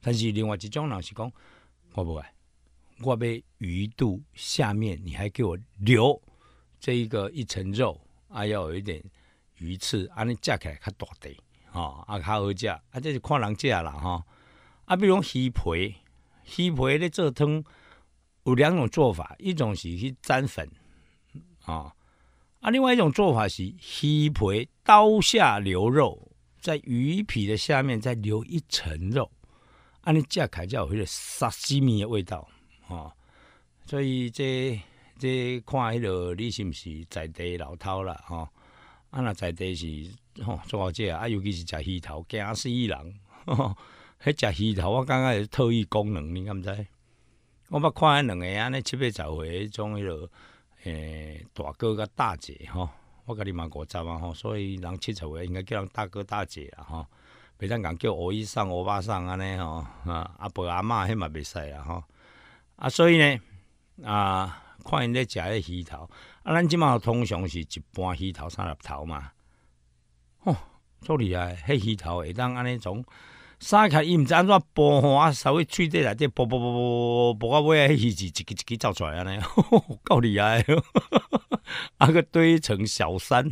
[SPEAKER 1] 但是另外一种人是讲，我不会，我要鱼肚下面你还给我留这一个一层肉，啊要有一点鱼刺，安尼食起来较大滴，哦，啊较好食，啊这是看人家啦吼啊比如鱼皮，鱼皮咧做汤。有两种做法，一种是去沾粉啊啊，另外一种做法是鱼皮刀下留肉，在鱼皮的下面再留一层肉，安尼起开叫有迄个沙西米的味道啊。所以这这看迄个你是不是在地老饕啦吼，啊那在地是吼做好这啊，尤其是食鱼头，惊死人，迄食 鱼头，我刚刚也是特异功能，你敢毋知？我捌看迄两个安尼七八十岁迄种迄落诶大哥甲大姐吼，我甲你嘛五十啊吼，所以人七十岁应该叫人大哥大姐啦吼，袂当讲叫阿叔阿伯上安尼吼，啊阿伯阿嬷迄嘛袂使啦吼，啊所以呢啊看因咧食迄鱼头，啊咱即满通常是一般鱼头三粒头嘛，吼，做你啊迄鱼头会当安尼从。三克伊毋知安怎播啊，稍微喙啲来，这播播播播播到尾，迄鱼就一己一己走出来安尼，够厉害！啊，个堆成小山，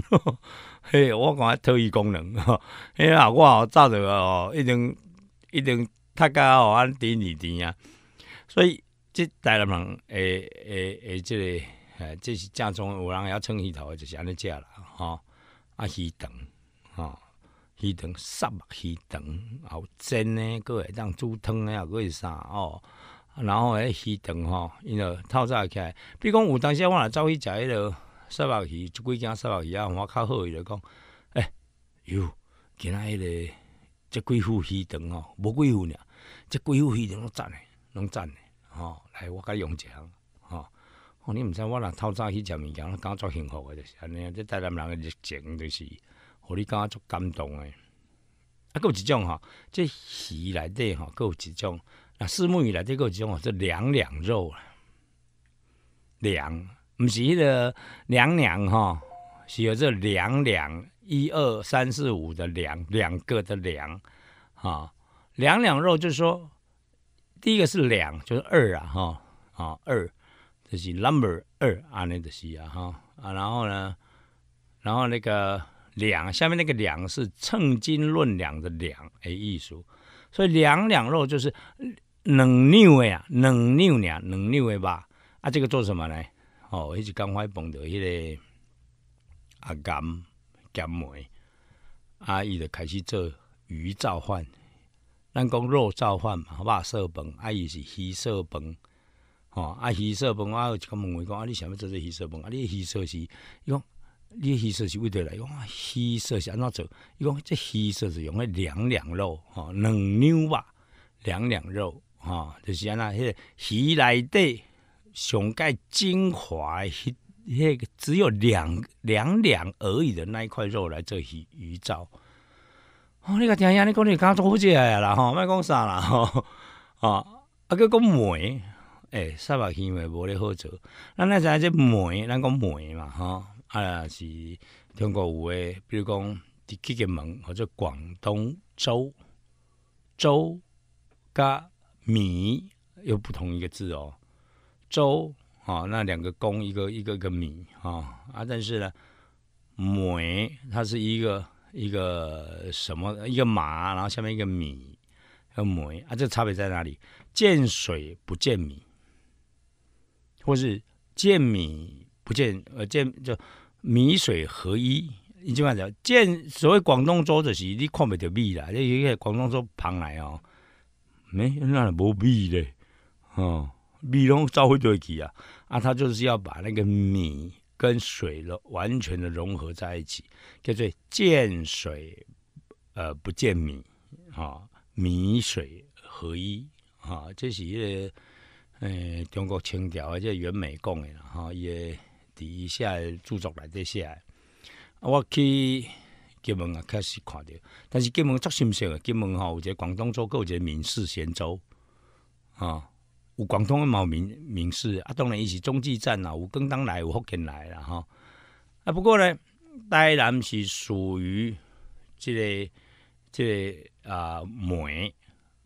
[SPEAKER 1] 嘿，我讲佮特异功能，因为啊，我好早都哦，已经已经他家哦安二天啊，所以即大人们诶诶诶，即个诶，即是正宗有人要称鱼头，就是安尼食啦，吼，啊鱼塘，吼。鱼塘、沙鱼塘，还有煎的，过会当煮汤，过是啥哦？然后咧鱼塘吼，伊就透早起来，比如讲有当时我若走去食迄落沙白鱼，即几件沙白鱼啊，我较好伊就讲，哎哟，今仔迄个即几副鱼塘吼，无几副俩，即几副鱼塘拢赞的，拢赞的，吼，来我甲你用一下，吼，你毋知我若透早去食物件，感觉足幸福的，就是安尼啊，这台南人诶热情就是。我你讲就感动诶，啊，够几种哈？这鱼来得哈，够几种？那拭目以待，这几种啊是两两肉啊，两，不是个两两哈，是这两两一二三四五的两两个的两啊，两两肉就是说，第一个是两就是二啊哈啊二，就是 number 二啊，那个是啊哈啊，然后呢，然后那个。两下面那个两是称斤论两的两，哎，意思，所以两两肉就是嫩牛的啊，两牛两两牛的肉啊，这个做什么呢？哦，迄是刚开碰到迄个阿甘咸梅，阿伊就开始做鱼召唤，咱讲肉召唤嘛，哇色崩，阿伊是鱼色崩，哦，阿鱼色崩，我一个问伊讲，阿你想要做做鱼色崩，阿你鱼色是，伊讲。你鱼色是为讲哇，鱼色是安怎做？伊讲这鱼色是用迄两两肉，吼，两两吧，两两肉，吼，就是安那，迄鱼内底上盖精华，迄迄个只有两两两而已的那一块肉来做鱼鱼糟。哦，你个听呀，你讲你刚做起来啦，吼，卖讲啥啦，吼，啊，阿个讲梅，哎，三百起买无咧好做，咱那知影即梅，咱讲梅嘛，吼。啊，是听过有诶，比如讲“七个门”或者“广东粥粥”加“米”又不同一个字哦，“粥”啊，那两个“工”一个一个“个米”啊啊，但是呢，“米它是一个一个什么一个“马”，然后下面一个“米”叫“米啊，这差别在哪里？见水不见米，或是见米？不见，呃，见就米水合一，一句话讲，见所谓广东粥就是你看不着米啦，这一个广东粥旁来哦，没那也无米嘞，哦，米拢造会堆起啊，啊，他就是要把那个米跟水了完全的融合在一起，叫做见水，呃，不见米，哈，米水合一，哈，这是一个呃中国清朝啊，这袁枚讲的啦，哈，也。第写下著作来这些，我去金门啊确实看到，但是金门足甚少诶，江门吼有个广东州，个有个闽氏贤州啊，有广东诶毛闽闽氏啊，当然伊是中继站啦，有广东来，有福建来啦哈啊。不过呢，台南是属于即个即个啊梅，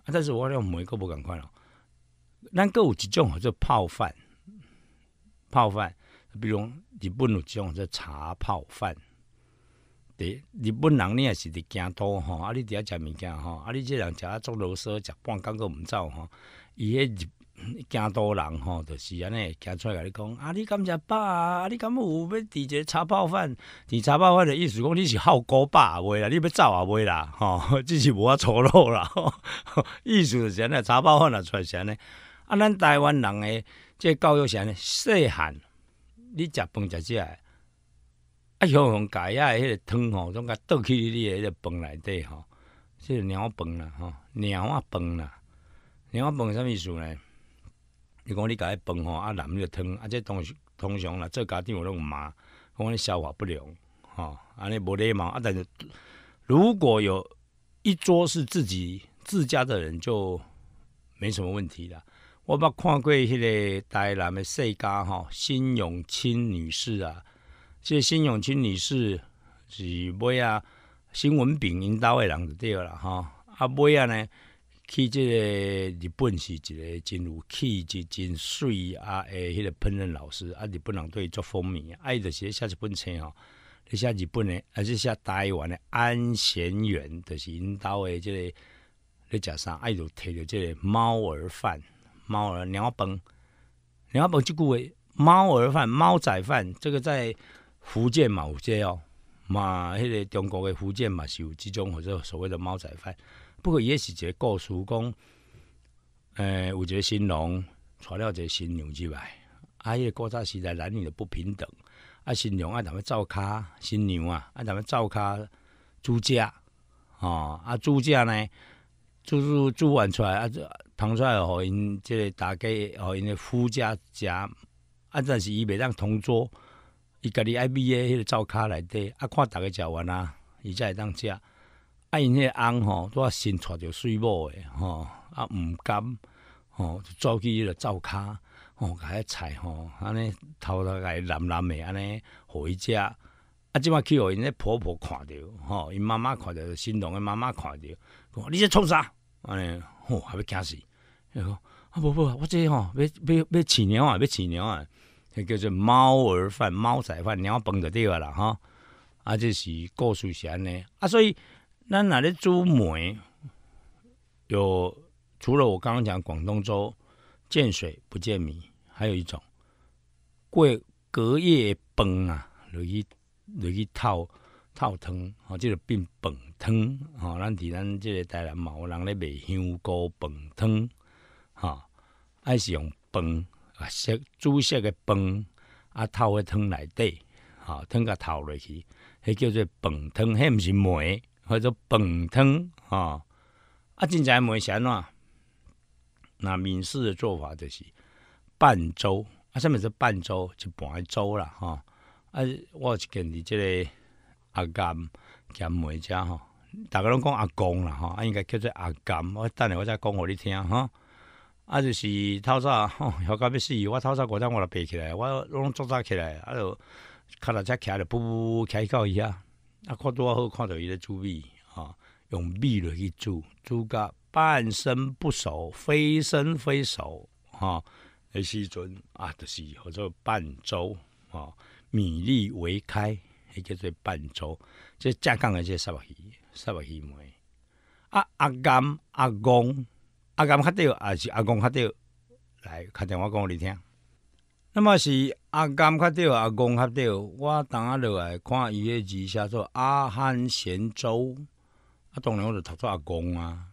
[SPEAKER 1] 但是我咧梅个无敢看咯。咱个有一种叫就泡饭，泡饭。比如日本有种叫茶泡饭，伫日本人，你也是伫京都吼。啊，你伫遐食物件吼，啊，你即人食啊做啰嗦，食半工个毋走吼。伊迄京都人吼，就是安尼，行出来甲你讲，啊，你敢食饱啊？你敢有欲伫个茶泡饭？伫茶泡饭的意思讲，你是好古饱袂啦，你欲走也袂啦，吼，只是无啊粗鲁啦。吼，意思就是安尼，茶泡饭若出安尼。啊，咱台湾人诶，即教育是安尼，细汉。你食饭食食，来，啊，用家呀的迄个汤吼，总甲倒去你的迄个饭内底吼，即猫饭啦，吼，猫啊饭啦，猫饭啥物意思呢？你讲你家的饭吼，啊，男面的汤，啊，即通通常啦，做家庭有拢骂，讲你消化不良，吼，安尼无礼貌，啊但是如果有一桌是自己自家的人，就没什么问题了。我捌看过迄个台南的世家吼，辛永清女士啊，即辛永清女士是买啊新闻因兜的人就对啦吼，啊买啊呢，即个日本是一个真有气质真水啊的迄个烹饪老师，啊日本人对伊做风蜜，啊伊就是写日本册哦，咧写日本的，而且写台湾的安贤园，就是因兜的即个，咧食啥，啊伊就摕着即个猫儿饭。猫儿鸟崩，鸟崩就故为猫儿饭、猫仔饭，这个在福建嘛有这哦，嘛迄个中国的福建嘛是有这种或者所谓的猫仔饭。不过也是这故事讲，诶，有一个新郎娶了个新娘之外，啊，迄、个古早时代男女不平等，啊，新娘啊咱们照卡，新娘啊啊咱们照卡租嫁，哦啊租嫁呢？煮煮煮完出来啊，就捧出来，吼因即个大家，吼因诶，夫家食，啊但是伊袂当同桌，伊家己爱覕个迄个灶骹内底，啊看逐个食完啊，伊会当食，啊因迄个翁吼，拄啊新娶着水某诶，吼，啊毋甘吼，就走去迄个灶骹，吼，迄菜吼，安尼偷偷伊淋淋诶，安尼互伊食。啊即摆去互因个婆婆看着吼，因妈妈看着新郎诶妈妈看着。你在创啥？吼，还要惊死？不不，我这吼要要要饲猫啊，要饲猫啊，迄叫做猫儿饭、猫仔饭、鸟崩着对啊啦哈。啊，这是故事是安尼啊，所以咱若咧煮梅有，除了我刚刚讲广东粥，见水不见米，还有一种过隔夜崩啊，落去落去套。泡汤，吼，即个变饭汤，吼，咱伫咱即个台南嘛，有人咧卖香菇饭汤，吼，爱是用饭啊，色煮色个饭啊，套个汤内底，吼，汤甲头落去，迄叫做饭汤，迄毋是梅，叫做饭汤，吼。啊，正在是啥怎？那闽式的做法就是半粥，啊，上面是半粥，一半的粥啦，吼，啊，我一跟你即个。阿甘，咸梅食吼，大家拢讲阿公啦吼，啊应该叫做阿甘。我等下我再讲互你听吼。啊就是透早吼，要甲要死，我透早五点我就爬起来，我拢做早起来，啊就踏车骑着，噗噗开到伊遐，啊看拄啊好看到伊咧煮米啊，用米落去煮，煮甲半生不熟，非生非熟吼，迄时阵啊，就是叫做半粥啊，米粒为开。迄叫做伴奏，即浙江诶，即什么戏，什么戏梅。啊阿甘阿公，阿甘较对，还是阿公较对？来，开电话讲你听。那么是阿甘较对，阿公较对。我当下落来看伊迄字写做阿汉贤舟。啊，当然我就读作阿公啊。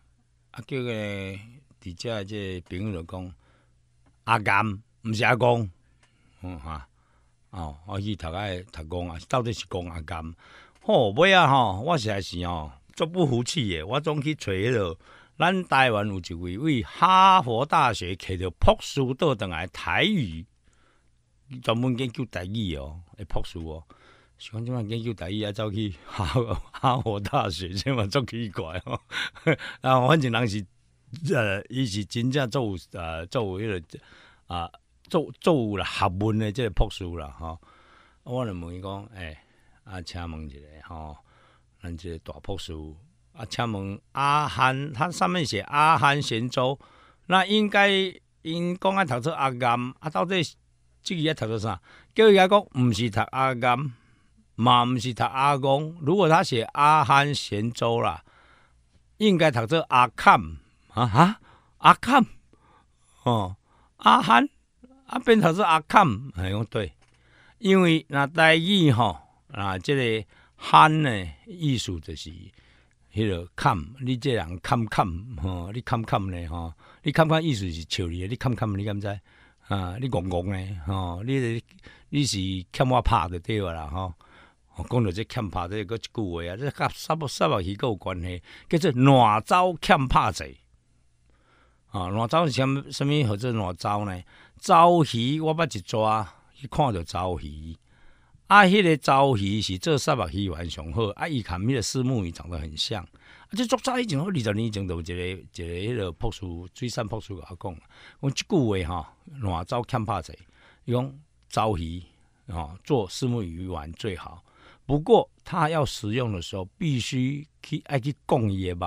[SPEAKER 1] 啊，叫个伫遮即朋友讲，阿甘毋是阿公，嗯哈。哦，我去读爱读工啊，到底是工啊干？哦，尾啊吼，我实在是哦，足不服气诶。我总去找迄个，咱台湾有一位为哈佛大学摕着博士倒传来台语，专门研究台语哦，诶，博士哦，想即啊研究台语啊，走去哈 哈佛大学，即嘛足奇怪哦。啊，反正人是，呃，伊是真正做，呃，做迄个啊。做做啦，学问的这朴树啦，吼，我就问伊讲，诶，啊，请问一下，吼，咱这大朴树啊，请问阿憨，他上面写阿憨贤州，那应该因讲啊读作阿甘，啊，到底即个一读作啥？叫伊家讲，毋是读阿甘，嘛毋是读阿公。如果他写阿憨贤州啦，应该读作阿坎，啊哈，阿坎，哦，阿憨。啊，变头做啊，坎，哎有对，因为那台语吼，那这个喊呢，意思就是迄个坎，你这人坎坎，吼，你坎坎呢吼，你坎坎意思是笑你，你坎坎，你敢知？啊，你戆戆呢吼，你你是欠我拍就对啦吼。我讲到这欠拍的，个一句话啊，这甲啥物啥物，伊个有关系，叫做乱走欠拍者。啊，乱走是什什物？或者乱走呢？糟鱼，我捌一抓，去看着糟鱼。啊，迄个糟鱼是做三白鱼丸上好，啊，伊含迄个四目鱼长得很像。啊，这作早以前好二十年前都一个一个迄落朴素，水产朴素甲我讲，讲一句话吼，乱招欠者，侪，讲糟鱼吼，做四目鱼丸最好。不过他要食用的时候，必须去爱去伊一肉。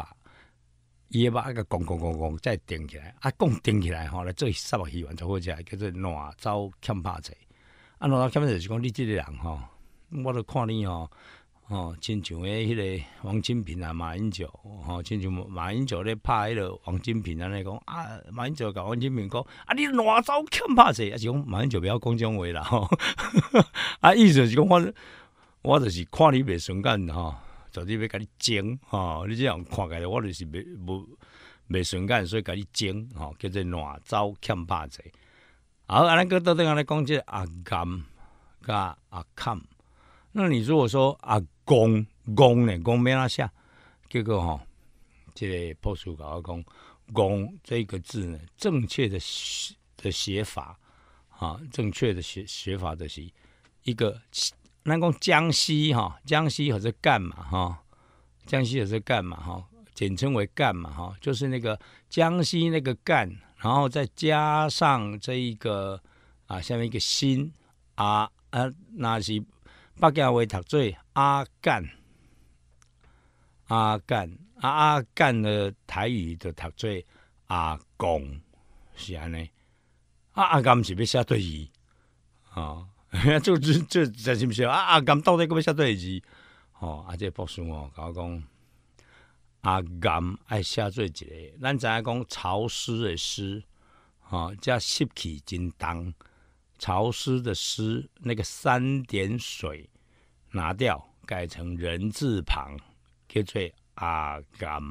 [SPEAKER 1] 伊诶肉一个拱拱拱拱再顶起来，啊拱顶起来吼来做三百亿原就好食，叫做乱糟欠拍债。啊乱糟欠拍债是讲你即个人吼，我都看你吼，哦，亲像诶迄个王金平啊马英九，吼亲像马英九咧拍迄个王金平安尼讲啊马英九甲王金平讲啊你乱糟欠拍债，啊是讲马英九不要讲种话啦吼，啊意思就是讲我我就是看你袂顺眼吼。就你要甲你整，吼，你即样看起来我就是袂袂顺眼，所以甲你整，吼叫做乱走欠霸者。好，阿尼个倒等下来讲，即个阿甘甲阿坎。那你如果说阿公公呢？公没那写？结果吼，即个破书甲我讲，公这个字呢？正确的的写法，啊，正确的写写法的是一个。那讲江西哈，江西或者赣嘛哈，江西或者赣嘛哈，简称为赣嘛哈，就是那个江西那个赣，然后再加上这一个啊，下面一个新啊，啊，那是北京话读做阿赣，阿赣，阿阿赣的台语就读做阿贡，是安尼，阿阿甘是要写对伊哦。啊，就就就这是不是啊？啊？甘到底个要写对字？哦，啊，这博士哦，我讲啊，甘爱写做一嘞。咱知影讲潮湿的湿，哦，叫湿气真重。潮湿的湿，那个三点水拿掉，改成人字旁，叫做阿甘。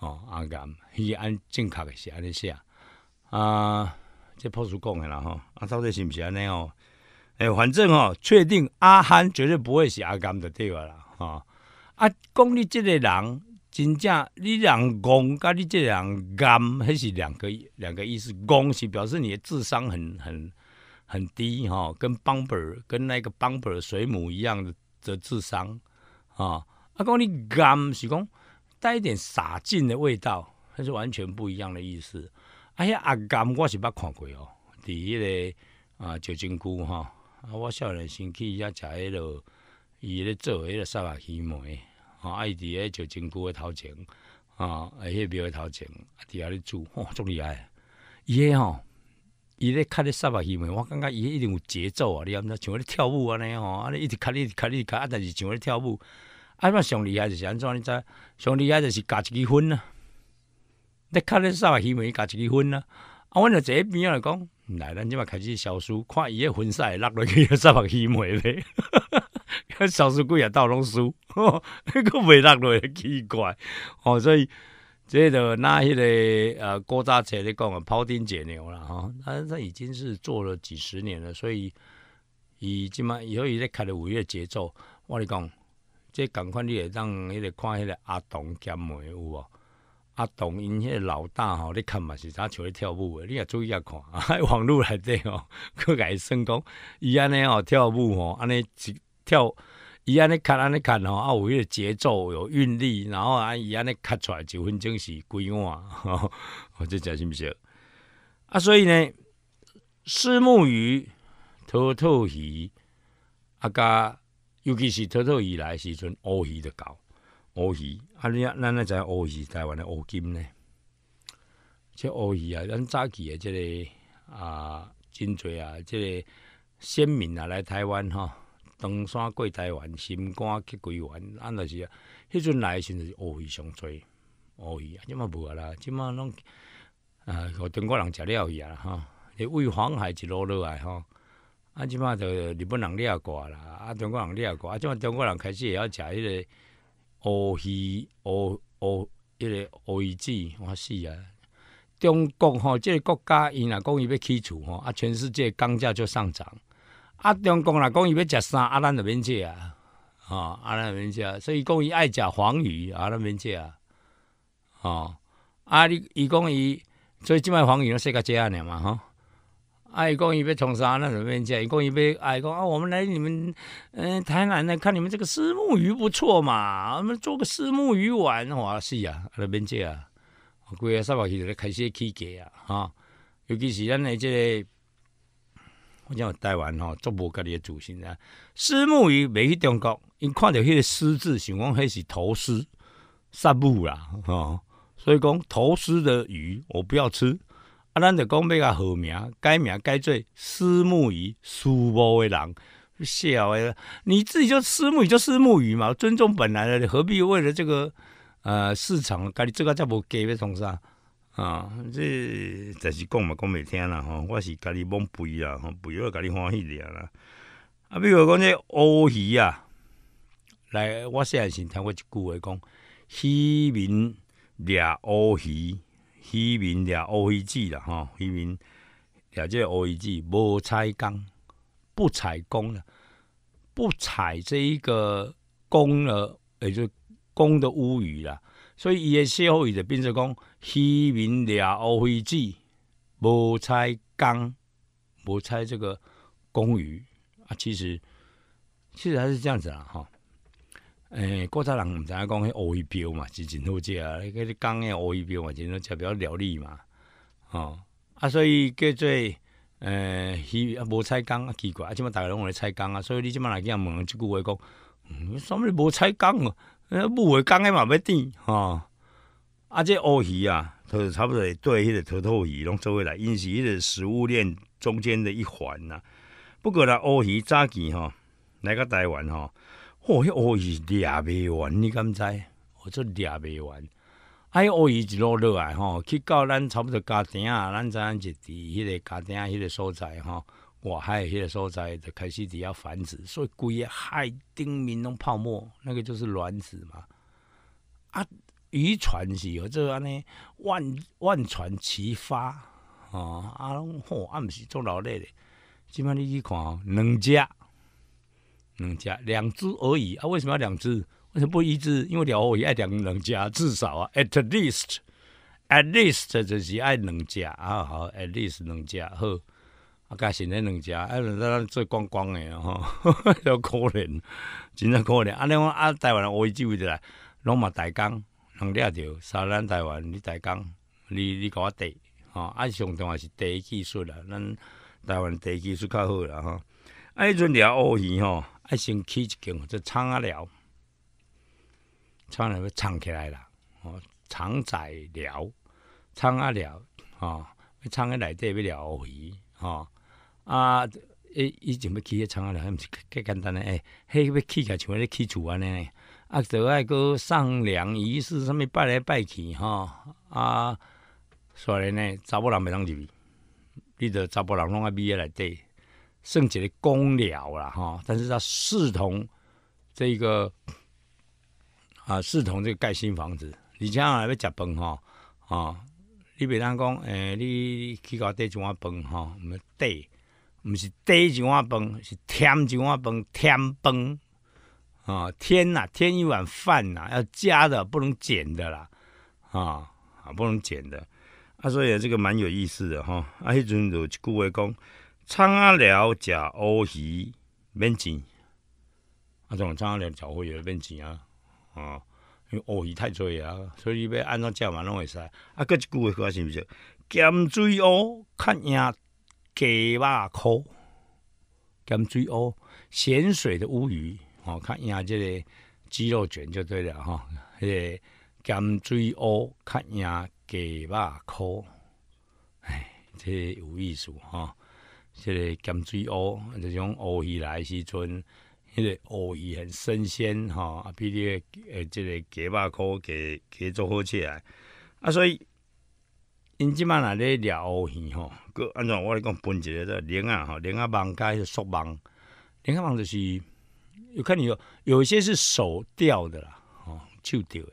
[SPEAKER 1] 哦，阿甘，伊按正确的写，安尼写啊。这博士讲的啦，吼，啊，到底是不是安尼哦？哎，反正哦，确定阿憨绝对不会是阿甘的对话啦。哈。啊，讲你这个人，真正你两公跟你这人甘还是两个两个意思。公是表示你的智商很很很低哈，跟 bumper 跟那个 bumper 水母一样的的智商啊。阿公你甘是讲带一点傻劲的味道，那是完全不一样的意思。哎呀，阿甘我是捌看过哦，第一个啊，九斤菇哈。啊！我少年时去遐食迄落，伊咧做迄落三瓦鱼糜，吼，啊，伊伫迄石金古诶头前，吼，啊，迄庙诶头前，伫遐咧煮，吼，最厉害。伊迄吼，伊咧敲咧三瓦鱼糜，我感觉伊一定有节奏啊，你毋知像咧跳舞安尼吼，啊，一直敲咧敲直敲，啊，但是像咧跳舞。啊，我上厉害就是安怎，你知？上厉害就是加一支薰啊，咧敲咧萨瓦鱼糜加一支薰啊，啊，阮着坐边仔来讲。来，咱即马开始小输，看伊个分赛落落去，煞目稀微咧。小输几下倒拢输，还阁未落落，奇怪哦。所以即个那迄个呃郭扎车咧讲啊，抛丁解牛啦吼，他他已经是做了几十年了，所以伊即马以后伊咧开的五月节奏，我你讲，这赶快你会当迄个看迄个阿董兼梅有无？啊，董因迄个老大吼，你看嘛是啥？咧跳舞，你也注意下看，啊、网 络来得哦，佮伊算讲，伊安尼吼跳舞哦，安尼一跳，伊安尼看安尼看吼，啊，有迄个节奏有韵律，然后啊，伊安尼看出来一分钟是几碗，吼，我这讲是毋是？啊，所以呢，丝木鱼、土兔鱼，啊，甲尤其是土兔鱼来时阵，乌鱼就高。乌鱼啊！你啊，咱乌鱼台湾的乌金呢？这乌鱼啊，咱早期诶，这个啊，真侪啊，这个先民啊，来台湾吼，东山过台湾，新竿去归源，安就是，迄阵来诶，时阵是乌鱼上侪，乌鱼啊，即嘛无啊啦，即嘛拢啊，互中国人食了去啊，哈，迄为黄海一路落来吼。啊，即马著日本人掠过啦，啊，中国人掠过，啊，即马中国人开始会晓食迄个。乌鱼，乌乌迄个乌鱼子，我死啊！中国吼，即个国家伊若讲伊要起除吼，啊，全世界钢价就上涨，啊，中国若讲伊要食啥，啊，咱那免食啊，吼，啊，咱边免食。所以讲伊爱食黄鱼，啊，咱免食啊，哦，啊，你伊讲伊所以即摆黄鱼，世说食安尼嘛，吼。爱姨一杯，同时啊，那随便借，爱工一阿爱讲啊，我们来你们，嗯，台湾呢，看你们这个丝木鱼不错嘛，我们做个丝木鱼丸，哇是啊，那边借啊，规个三百几就开始起价啊，哈，尤其是咱的这，个，我讲台湾吼，做无隔的祖先啊，丝木鱼没去中国，因看到迄个丝字，想讲开是头丝杀木啦，哦，所以讲头丝的鱼我不要吃。啊，咱就讲要较好名，改名改做私募鱼、私募的人，笑的，你自己叫私募鱼就私募鱼嘛，尊重本来的，何必为了这个呃市场，家己这个再无改要同啥啊，这就是讲嘛，讲袂听啦吼，我是家己蒙背啊，肥了家己欢喜的啦。啊，比如讲这乌鱼啊，来，我细汉时听过一句话讲，渔民掠乌鱼。渔民了，欧一句了渔民掠即这乌一句无采工，不采工了，不采这一个工了，也就工的乌鱼了，所以伊的歇后语就变成讲渔民掠乌一句，无采工，无采这个公鱼啊，其实其实还是这样子啦哈。诶，国家人毋知影讲迄乌鱼标嘛，是真好食啊！迄个讲诶乌鱼标嘛，真好食，比较料理嘛。哦，啊，所以叫做诶，鱼啊，无采工啊，奇怪啊，即马逐个拢有咧采工啊，所以你即马来去问即句话讲，什物无采哦。啊？无会工诶嘛要点？吼。啊，这乌鱼啊，是差不多对迄个土头鱼拢做回来，因是迄个食物链中间的一环呐。不过啦，乌鱼早起吼，来个台湾吼。哦，迄鳄鱼掠袂完，你敢知？我这掠袂完，哎，鳄鱼一路落来吼，去到咱差不多家庭啊，咱知影一伫迄个家庭迄个所在吼，外海迄个所在就开始伫遐繁殖，所以规个海顶面弄泡沫，那个就是卵子嘛。啊，渔船是有，这安尼万万船齐发吼，啊，拢吼，啊，毋是做劳力的，即摆你去看，吼，两只。两家，两只而已啊！为什么要两只？为什么不一只？因为乌鱼爱两两家，至少啊，at least，at least，就是爱两家啊，好，at least 两家好。啊，嘉信恁两家，哎，咱做光光的哦，可怜，真正可怜。啊，尼讲啊，台湾的乌鱼着来，拢嘛大江，人掠着，三咱台湾的大汝你你搞地，吼，啊，上重要是地技术啦，咱台湾地技术较好啦，吼、啊，迄阵钓乌鱼吼。啊，先起一间哦，即个仔寮，窗仔寮要撑起来啦，哦，窗仔寮，窗仔寮，哦，要撑起内底个要了会，哦，啊，诶，伊就欲起个窗仔寮，彼毋是较简单诶，诶，迄个欲起起来，像咧起厝安尼咧，啊，著爱阁上梁仪式，啥物，拜来拜去，哦，啊，所以呢，查某人袂当入去，你著查某人拢爱躲起内底。圣洁的公了啦哈，但是他视同这个啊视同这个盖新房子，你将来要食饭哈啊！你别讲讲诶，你去高带一碗饭哈？唔带，唔是带一碗饭，是添一碗饭，添饭啊！添呐添一碗饭呐，要加的不能减的啦啊啊，不能减的啊！所以这个蛮有意思的哈，啊，迄阵有一句话讲。苍阿廖食乌鱼免钱，啊种苍阿廖炒乌鱼免钱啊，啊，因为乌鱼太贵啊，所以要安怎价嘛拢会使。啊，搁一句话是毋是？咸水乌，较赢几肉箍，咸水乌，咸水的乌鱼，哦，较赢即个鸡肉卷就对了哈。这个咸水乌，较赢几肉箍，哎，这有意思哈。即个咸水湖，即种鱼来时阵，迄个鱼很新鲜吼，啊，比你诶即个鸡肉箍加加做好起来，啊，所以因即卖来咧湖鱼吼，搁安怎我咧讲分一个咧，连啊吼，连啊网加个缩网，连啊网就是有看你有有一些是手钓的啦，哦，手钓诶，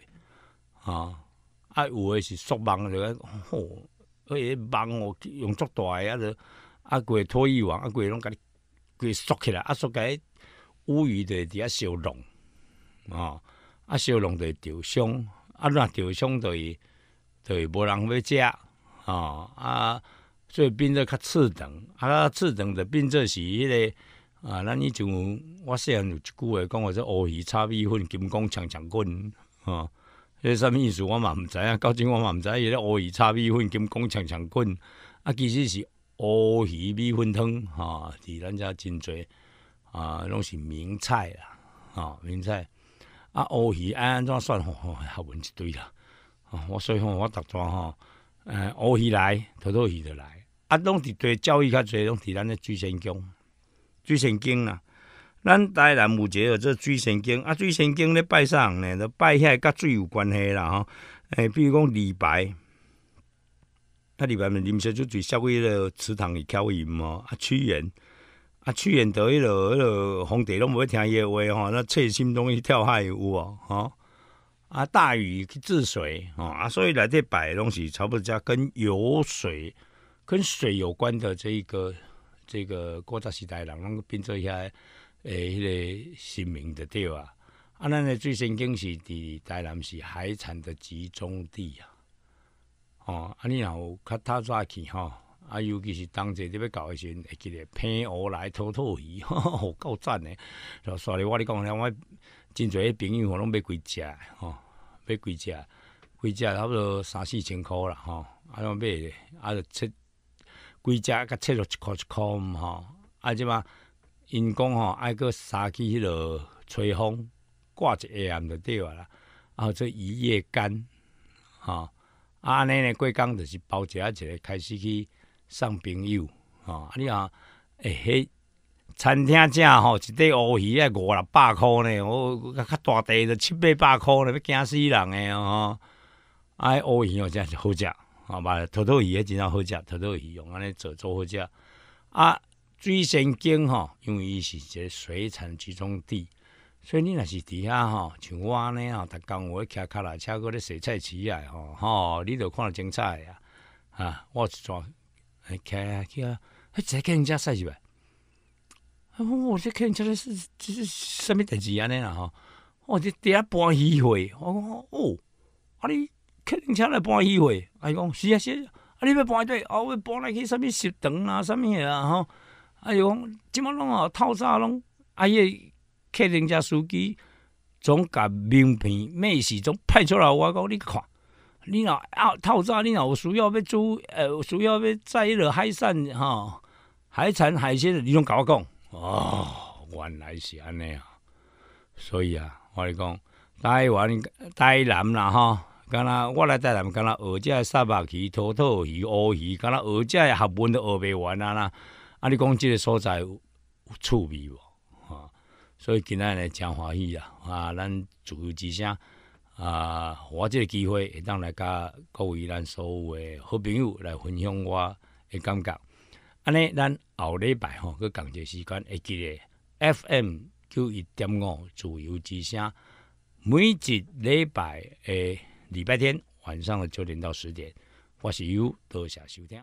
[SPEAKER 1] 啊，啊有诶是缩网，就讲吼，迄个网哦用足大个啊，就。啊规个托伊有啊啊规个拢甲你规个缩起来啊缩起来，乌鱼著会伫遐烧弄吼啊烧弄著会着伤啊汝若着伤著会著会无人要食吼啊所以变做较刺长啊刺长著变做是迄个啊咱以前有我细汉有一句话讲我说乌鱼炒米粉金拱长长棍吼迄个啥物意思我嘛毋知影到阵我嘛毋知伊迄个乌鱼炒米粉金拱长长棍啊其实是乌鱼米粉汤，哈，伫咱遮真侪啊，拢是名菜啦，啊，名菜啊，乌鱼安怎算吼，学问一堆啦，吼。我所以我逐个吼，诶，乌鱼来，土豆鱼就来，啊，拢伫对教育较侪，拢伫咱的水仙宫、水仙经啦。咱台南有一个做水仙经，啊，水仙经咧拜啥呢？咧？都拜遐甲水有关系啦，吼。诶，比如讲李白。他礼面末，你们就做下个月的祠堂里跳音嘛？啊，屈原，啊，屈原到迄落迄落皇帝龙，买听伊话吼，那吹心东西跳海舞哦，吼，啊，大禹治水吼，啊，所以来这摆东西，差不多是跟有水、跟水有关的这一个、这个古代时代人拢变做遐一下诶，迄个姓名的对啊。啊，咱诶最先进是伫台南市海产的集中地啊，吼啊你若有较透早去吼啊尤其是同齐你欲到诶时阵会记咧偏蚵来讨讨鱼吼吼 够赞诶吼煞咧我你讲诶我真侪迄朋友吼拢买几只吼买几只几只差不多三四千箍啦吼啊红买咧啊著七几只甲七六一箍一箍毋吼啊即嘛，因讲吼爱个三去迄落吹风刮一下啊毋著对啊啦啊有即一夜干吼啊，尼呢？过工就是包食一个，开始去送朋友吼、啊。你看，诶，嘿，餐厅正吼一块乌鱼，哎五六百箍呢，我较大地就七八百箍呢，要惊死人诶啊！迄乌鱼哦，真是好食吼。嘛，土头鱼也真正好食，土头鱼用安尼做做好食。啊，最先进吼，因为伊是一个水产集中地。所以你若是伫遐吼，像我安尼吼，逐工有咧骑脚踏车，搁咧洗菜市啊吼，吼，你都看着精彩啊！啊，我是怎？哎，开啊去啊！一只看人家晒是啊，我只客人家是是啥物代志安尼啦吼！我伫遐搬鱼货，我讲哦，啊你客人家来搬鱼货，伊讲是啊是，啊啊你要搬对，啊我要搬来去啥物食堂啊，啥物个啦吼！伊讲，即满拢啊？透早弄，阿姨。客人家司机总甲名片咩事总派出来，我讲你看，你若啊透早你若有需要要租，呃，需要要迄落海产吼，海产海鲜，你拢甲我讲。哦，原来是安尼啊！所以啊，我讲台湾、台南啦，吼，敢若我来台南，敢若蚵仔沙白鱼、土土鱼、乌鱼，敢若蚵仔学问都学袂完啊！啦！啊，你讲即个所在有趣味无？所以今仔日诚欢喜啊！啊，咱自由之声啊，我即个机会会当来甲各位咱所有的好朋友来分享我的感觉。安尼，咱后礼拜吼，个同一时间会记得 FM 九一点五自由之声，每一礼拜诶，礼拜天晚上的九点到十点，我是由多谢收听。